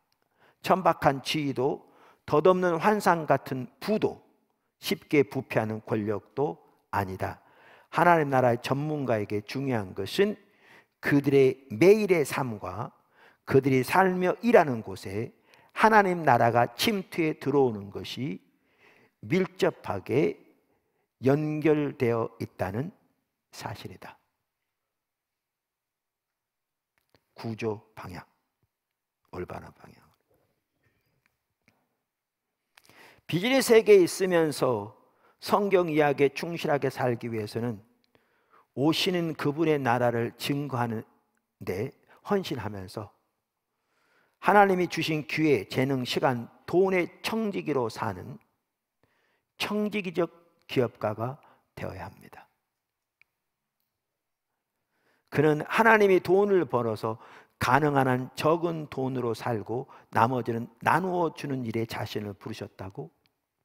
천박한 지위도 덧없는 환상 같은 부도 쉽게 부패하는 권력도 아니다. 하나님 나라의 전문가에게 중요한 것은 그들의 매일의 삶과 그들이 살며 일하는 곳에 하나님 나라가 침투에 들어오는 것이 밀접하게 연결되어 있다는 사실이다. 구조 방향, 올바른 방향. 비즈니스 세계에 있으면서 성경 이야기에 충실하게 살기 위해서는 오시는 그분의 나라를 증거하는데 헌신하면서 하나님이 주신 귀에 재능, 시간, 돈의 청지기로 사는 청지기적 기업가가 되어야 합니다. 그는 하나님이 돈을 벌어서 가능한 한 적은 돈으로 살고 나머지는 나누어 주는 일에 자신을 부르셨다고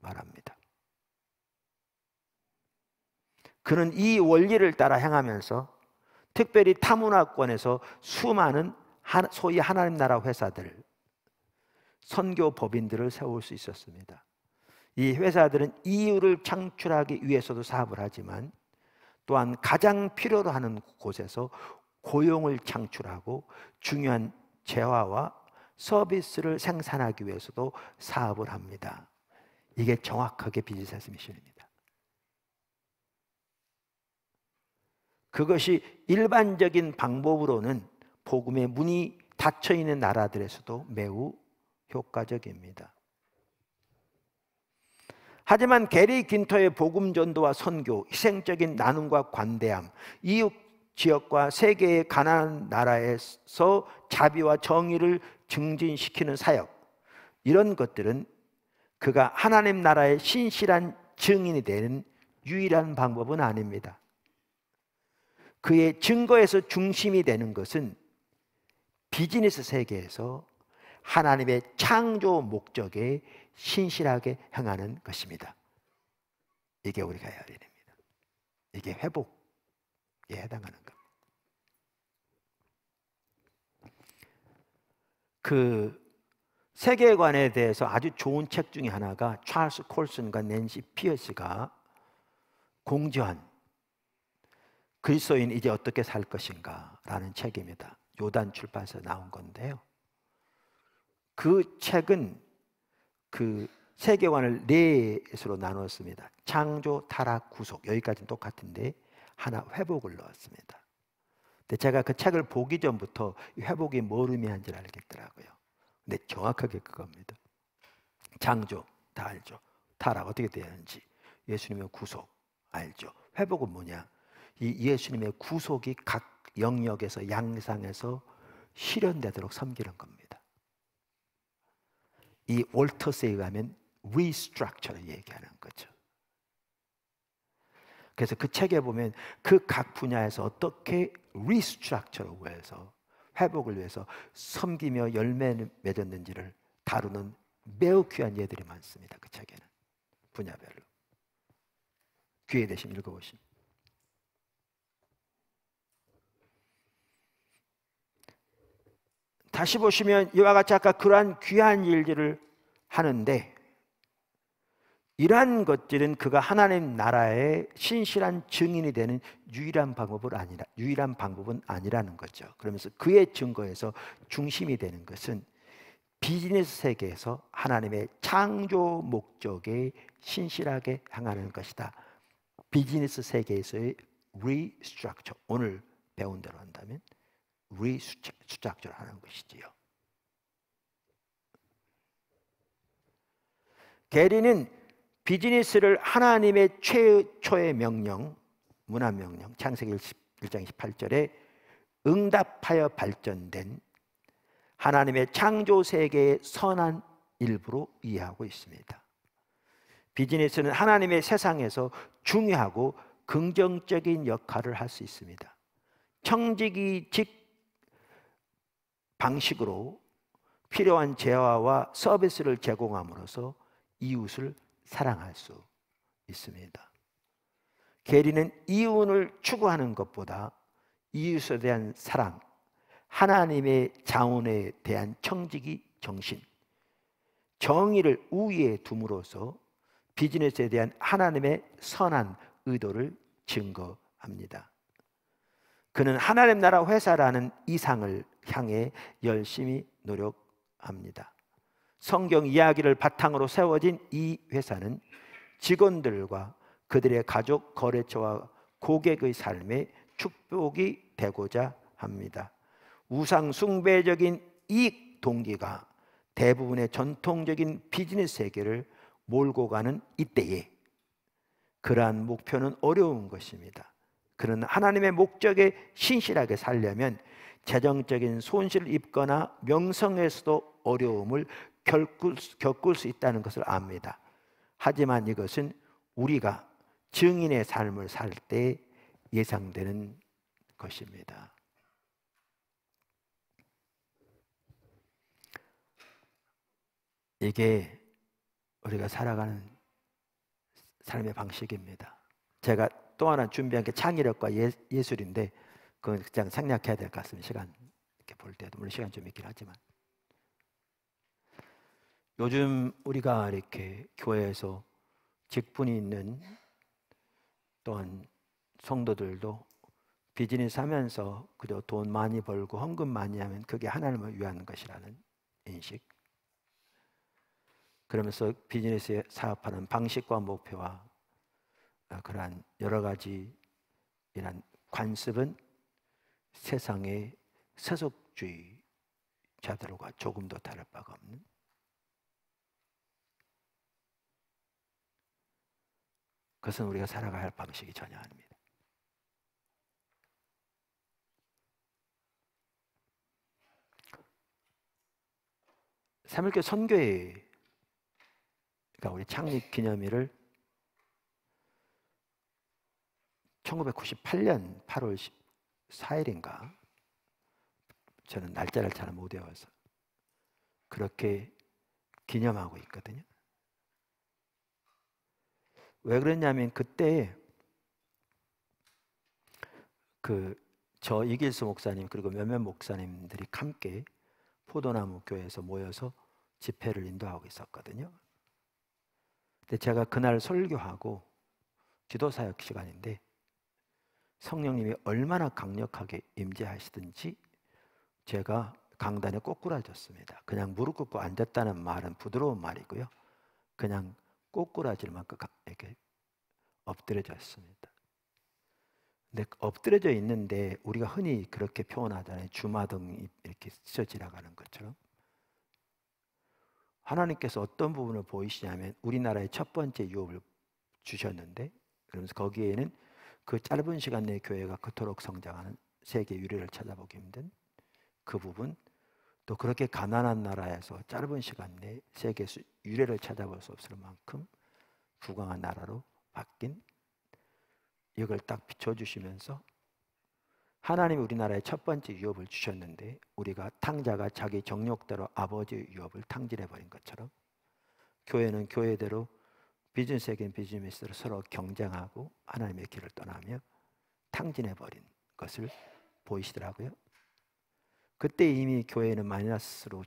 말합니다. 그는 이 원리를 따라 행하면서 특별히 타문화권에서 수많은 소위 하나님 나라 회사들, 선교 법인들을 세울 수 있었습니다. 이 회사들은 이유를 창출하기 위해서도 사업을 하지만 또한 가장 필요로 하는 곳에서 고용을 창출하고 중요한 재화와 서비스를 생산하기 위해서도 사업을 합니다. 이게 정확하게 비즈니스 미션입니다. 그것이 일반적인 방법으로는 복음의 문이 닫혀 있는 나라들에서도 매우 효과적입니다. 하지만 게리 긴터의 복음 전도와 선교, 희생적인 나눔과 관대함, 이웃 지역과 세계의 가난한 나라에서 자비와 정의를 증진시키는 사역 이런 것들은 그가 하나님 나라의 신실한 증인이 되는 유일한 방법은 아닙니다. 그의 증거에서 중심이 되는 것은 비즈니스 세계에서 하나님의 창조 목적에 신실하게 행하는 것입니다. 이게 우리가 해야 됩니다. 이게 회복에 해당하는 겁니다. 그 세계관에 대해서 아주 좋은 책 중에 하나가 찰스 콜슨과 낸시 피어스가 공전 그리스도인 이제 어떻게 살 것인가라는 책입니다. 요단 출판사 나온 건데요. 그 책은 그 세계관을 넷으로 나누었습니다. 창조, 타락, 구속 여기까지는 똑같은데 하나 회복을 넣었습니다. 근데 제가 그 책을 보기 전부터 회복이 뭘 의미한지를 알겠더라고요. 근데 네, 정확하게 그겁니다. 장조 다 알죠. 타락 어떻게 되는지 예수님의 구속 알죠. 회복은 뭐냐? 이 예수님의 구속이 각 영역에서 양상에서 실현되도록 섬기는 겁니다. 이 월터스에 의하면 리스트럭처를 얘기하는 거죠. 그래서 그 책에 보면 그 각 분야에서 어떻게 리스트럭처로 해서 회복을 위해서 섬기며 열매 맺었는지를 다루는 매우 귀한 예들이 많습니다. 그 책에는 분야별로 기회 되시 읽어보시면 다시 보시면 이와 같이 아까 그러한 귀한 일들을 하는데 이러한 것들은 그가 하나님 나라의 신실한 증인이 되는 유일한 방법은 아니라 유일한 방법은 아니라는 거죠. 그러면서 그의 증거에서 중심이 되는 것은 비즈니스 세계에서 하나님의 창조 목적에 신실하게 향하는 것이다. 비즈니스 세계에서의 리스트럭처 오늘 배운 대로 한다면 리스트럭처를 하는 것이지요. 게리는 비즈니스를 하나님의 최초의 명령, 문화 명령, 창세기 1장 18절에 응답하여 발전된 하나님의 창조 세계의 선한 일부로 이해하고 있습니다. 비즈니스는 하나님의 세상에서 중요하고 긍정적인 역할을 할 수 있습니다. 청지기직 방식으로 필요한 재화와 서비스를 제공함으로써 이웃을 사랑할 수 있습니다. 계리는 이혼을 추구하는 것보다 이웃에 대한 사랑, 하나님의 자원에 대한 청지기 정신, 정의를 우위에 둠으로써 비즈니스에 대한 하나님의 선한 의도를 증거합니다. 그는 하나님 나라 회사라는 이상을 향해 열심히 노력합니다. 성경 이야기를 바탕으로 세워진 이 회사는 직원들과 그들의 가족, 거래처와 고객의 삶에 축복이 되고자 합니다. 우상 숭배적인 이익 동기가 대부분의 전통적인 비즈니스 세계를 몰고 가는 이때에 그러한 목표는 어려운 것입니다. 그는 하나님의 목적에 신실하게 살려면 재정적인 손실을 입거나 명성에서도 어려움을 겪을, 겪을 수 있다는 것을 압니다. 하지만 이것은 우리가 증인의 삶을 살 때 예상되는 것입니다. 이게 우리가 살아가는 삶의 방식입니다. 제가 또 하나 준비한 게 창의력과 예, 술인데 그건 그냥 생략해야 될 것 같습니다. 시간 이렇게 볼 때도 물론 시간 좀 있긴 하지만 요즘 우리가 이렇게 교회에서 직분이 있는 또한 성도들도 비즈니스 하면서 그저 돈 많이 벌고 헌금 많이 하면 그게 하나님을 위한 것이라는 인식. 그러면서 비즈니스에 사업하는 방식과 목표와 그러한 여러 가지 이런 관습은 세상의 세속주의자들과 조금도 다를 바가 없는 그것은 우리가 살아가야 할 방식이 전혀 아닙니다. 삼일교 선교회가 우리 창립 기념일을 1998년 8월 4일인가 저는 날짜를 잘 못 외워서 그렇게 기념하고 있거든요. 왜 그랬냐면 그때 그 저 이길수 목사님 그리고 몇몇 목사님들이 함께 포도나무 교회에서 모여서 집회를 인도하고 있었거든요. 근데 제가 그날 설교하고 지도사역 시간인데 성령님이 얼마나 강력하게 임재하시든지 제가 강단에 꼬꾸라졌습니다. 그냥 무릎 꿇고 앉았다는 말은 부드러운 말이고요. 그냥 꼬꾸라질만큼 그 이렇게 엎드려져 있습니다. 근데 엎드려져 있는데 우리가 흔히 그렇게 표현하잖아요. 주마등 이렇게 스쳐 지나가는 것처럼. 하나님께서 어떤 부분을 보이시냐면 우리나라의 첫 번째 유업을 주셨는데 그러면서 거기에는 그 짧은 시간 내에 교회가 그토록 성장하는 세계 유례를 찾아보기 힘든 그 부분 또 그렇게 가난한 나라에서 짧은 시간 내에 세계에서 유례를 찾아볼 수 없을 만큼 부강한 나라로 바뀐 역을 딱 비춰주시면서 하나님이 우리나라에 첫 번째 유업을 주셨는데 우리가 탕자가 자기 정욕대로 아버지의 유업을 탕진해버린 것처럼 교회는 교회대로 비즈니스에겐 비즈니스로 서로 경쟁하고 하나님의 길을 떠나며 탕진해버린 것을 보이시더라고요. 그때 이미 교회는 마이너스로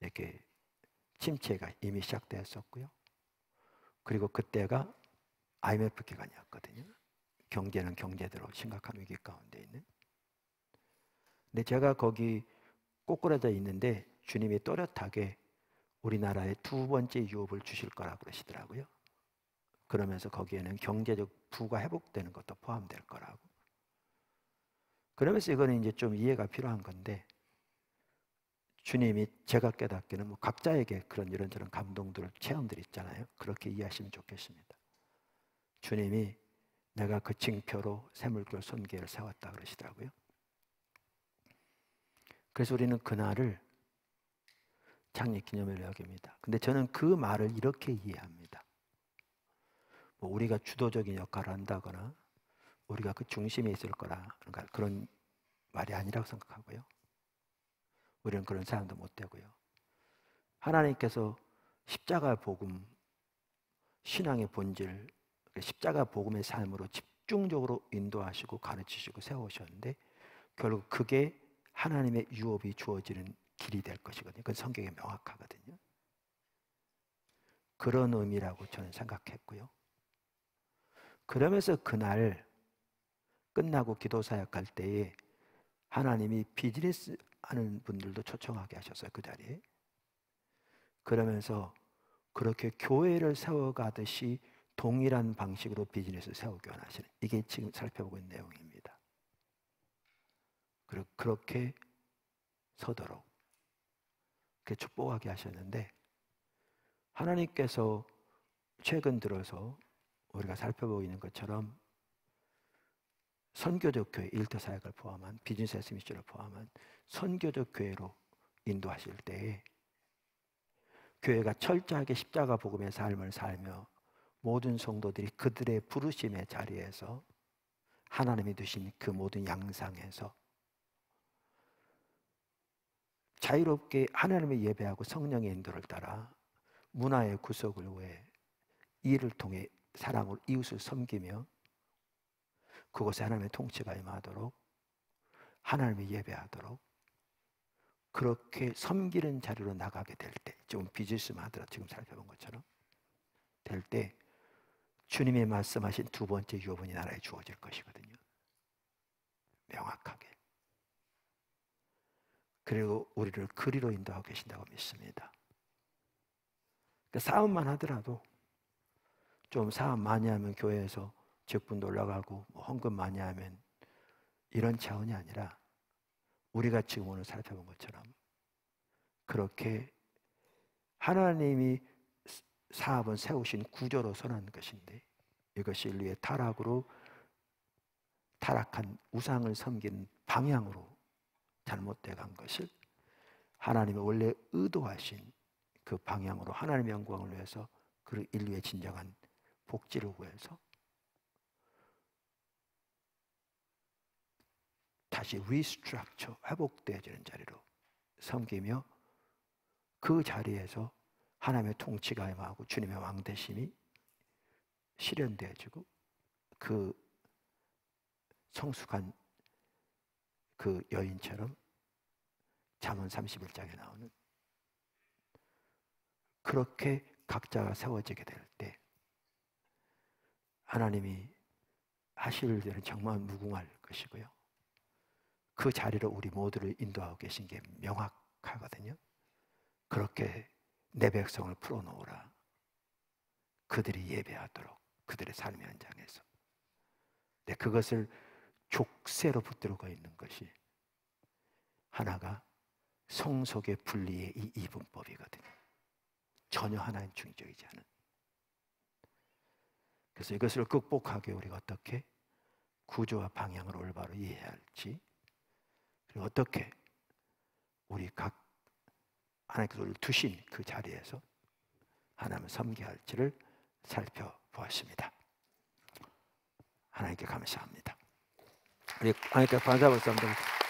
이렇게 침체가 이미 시작되었었고요. 그리고 그때가 IMF 기간이었거든요. 경제는 경제대로 심각한 위기 가운데 있는. 근데 제가 거기 꼬꾸라져 있는데 주님이 또렷하게 우리나라에 두 번째 유업을 주실 거라고 그러시더라고요. 그러면서 거기에는 경제적 부가 회복되는 것도 포함될 거라고. 그러면서 이거는 이제 좀 이해가 필요한 건데 주님이 제가 깨닫기는 뭐 각자에게 그런 이런저런 감동들 체험들 있잖아요. 그렇게 이해하시면 좋겠습니다. 주님이 내가 그 징표로 새물결 손계를 세웠다 그러시더라고요. 그래서 우리는 그날을 창립 기념일로 여깁니다. 근데 저는 그 말을 이렇게 이해합니다. 뭐 우리가 주도적인 역할을 한다거나 우리가 그 중심에 있을 거라 그러니까 그런 말이 아니라고 생각하고요. 우리는 그런 사람도 못 되고요. 하나님께서 십자가 복음 신앙의 본질 그러니까 십자가 복음의 삶으로 집중적으로 인도하시고 가르치시고 세우셨는데 결국 그게 하나님의 유업이 주어지는 길이 될 것이거든요. 그건 성경에 명확하거든요. 그런 의미라고 저는 생각했고요. 그러면서 그날 끝나고 기도 사역할 때에 하나님이 비즈니스 하는 분들도 초청하게 하셨어요. 그 자리에. 그러면서 그렇게 교회를 세워가듯이 동일한 방식으로 비즈니스 를 세우기 원하시는 이게 지금 살펴보고 있는 내용입니다. 그렇게 서도록 그렇게 축복하게 하셨는데 하나님께서 최근 들어서 우리가 살펴보고 있는 것처럼 선교적 교회 일터 사역을 포함한 비즈니스 에스미스를 포함한 선교적 교회로 인도하실 때에 교회가 철저하게 십자가 복음의 삶을 살며 모든 성도들이 그들의 부르심의 자리에서 하나님이 두신 그 모든 양상에서 자유롭게 하나님을 예배하고 성령의 인도를 따라 문화의 구속을 위해 이를 통해 사랑으로 이웃을 섬기며 그곳에 하나님의 통치가 임하도록 하나님을 예배하도록 그렇게 섬기는 자리로 나가게 될 때, 좀 비즈니스만 하더라 지금 살펴본 것처럼 될 때, 주님의 말씀하신 두 번째 유업이 나라에 주어질 것이거든요. 명확하게. 그리고 우리를 그리로 인도하고 계신다고 믿습니다. 그러니까 사업만 하더라도 좀 사업 많이 하면 교회에서 적분도 올라가고 뭐 헌금 많이 하면 이런 차원이 아니라 우리가 지금 오늘 살펴본 것처럼 그렇게 하나님이 사업은 세우신 구조로 선한 것인데 이것이 인류의 타락으로 타락한 우상을 섬긴 방향으로 잘못돼 간 것을 하나님의 원래 의도하신 그 방향으로 하나님의 영광을 위해서 그 인류의 진정한 복지를 위해서 다시 리스트럭처 회복되어지는 자리로 섬기며 그 자리에서 하나님의 통치가 임하고 주님의 왕 대심이 실현되어지고 그 성숙한 그 여인처럼 잠언 31장에 나오는 그렇게 각자가 세워지게 될 때 하나님이 하실 일은 정말 무궁할 것이고요. 그 자리로 우리 모두를 인도하고 계신 게 명확하거든요. 그렇게 내 백성을 풀어놓으라. 그들이 예배하도록 그들의 삶의 현장에서. 근데 그것을 족쇄로 붙들고 있는 것이 하나가 성속의 분리의 이 이분법이거든요. 전혀 하나는 중적이지 않은. 그래서 이것을 극복하기 우리가 어떻게 구조와 방향을 올바로 이해 할지 어떻게 우리 각 하나님께서 우리를 두신 그 자리에서 하나님을 섬기 할지를 살펴보았습니다. 하나님께 감사합니다. 우리 하나님께 감사합니다.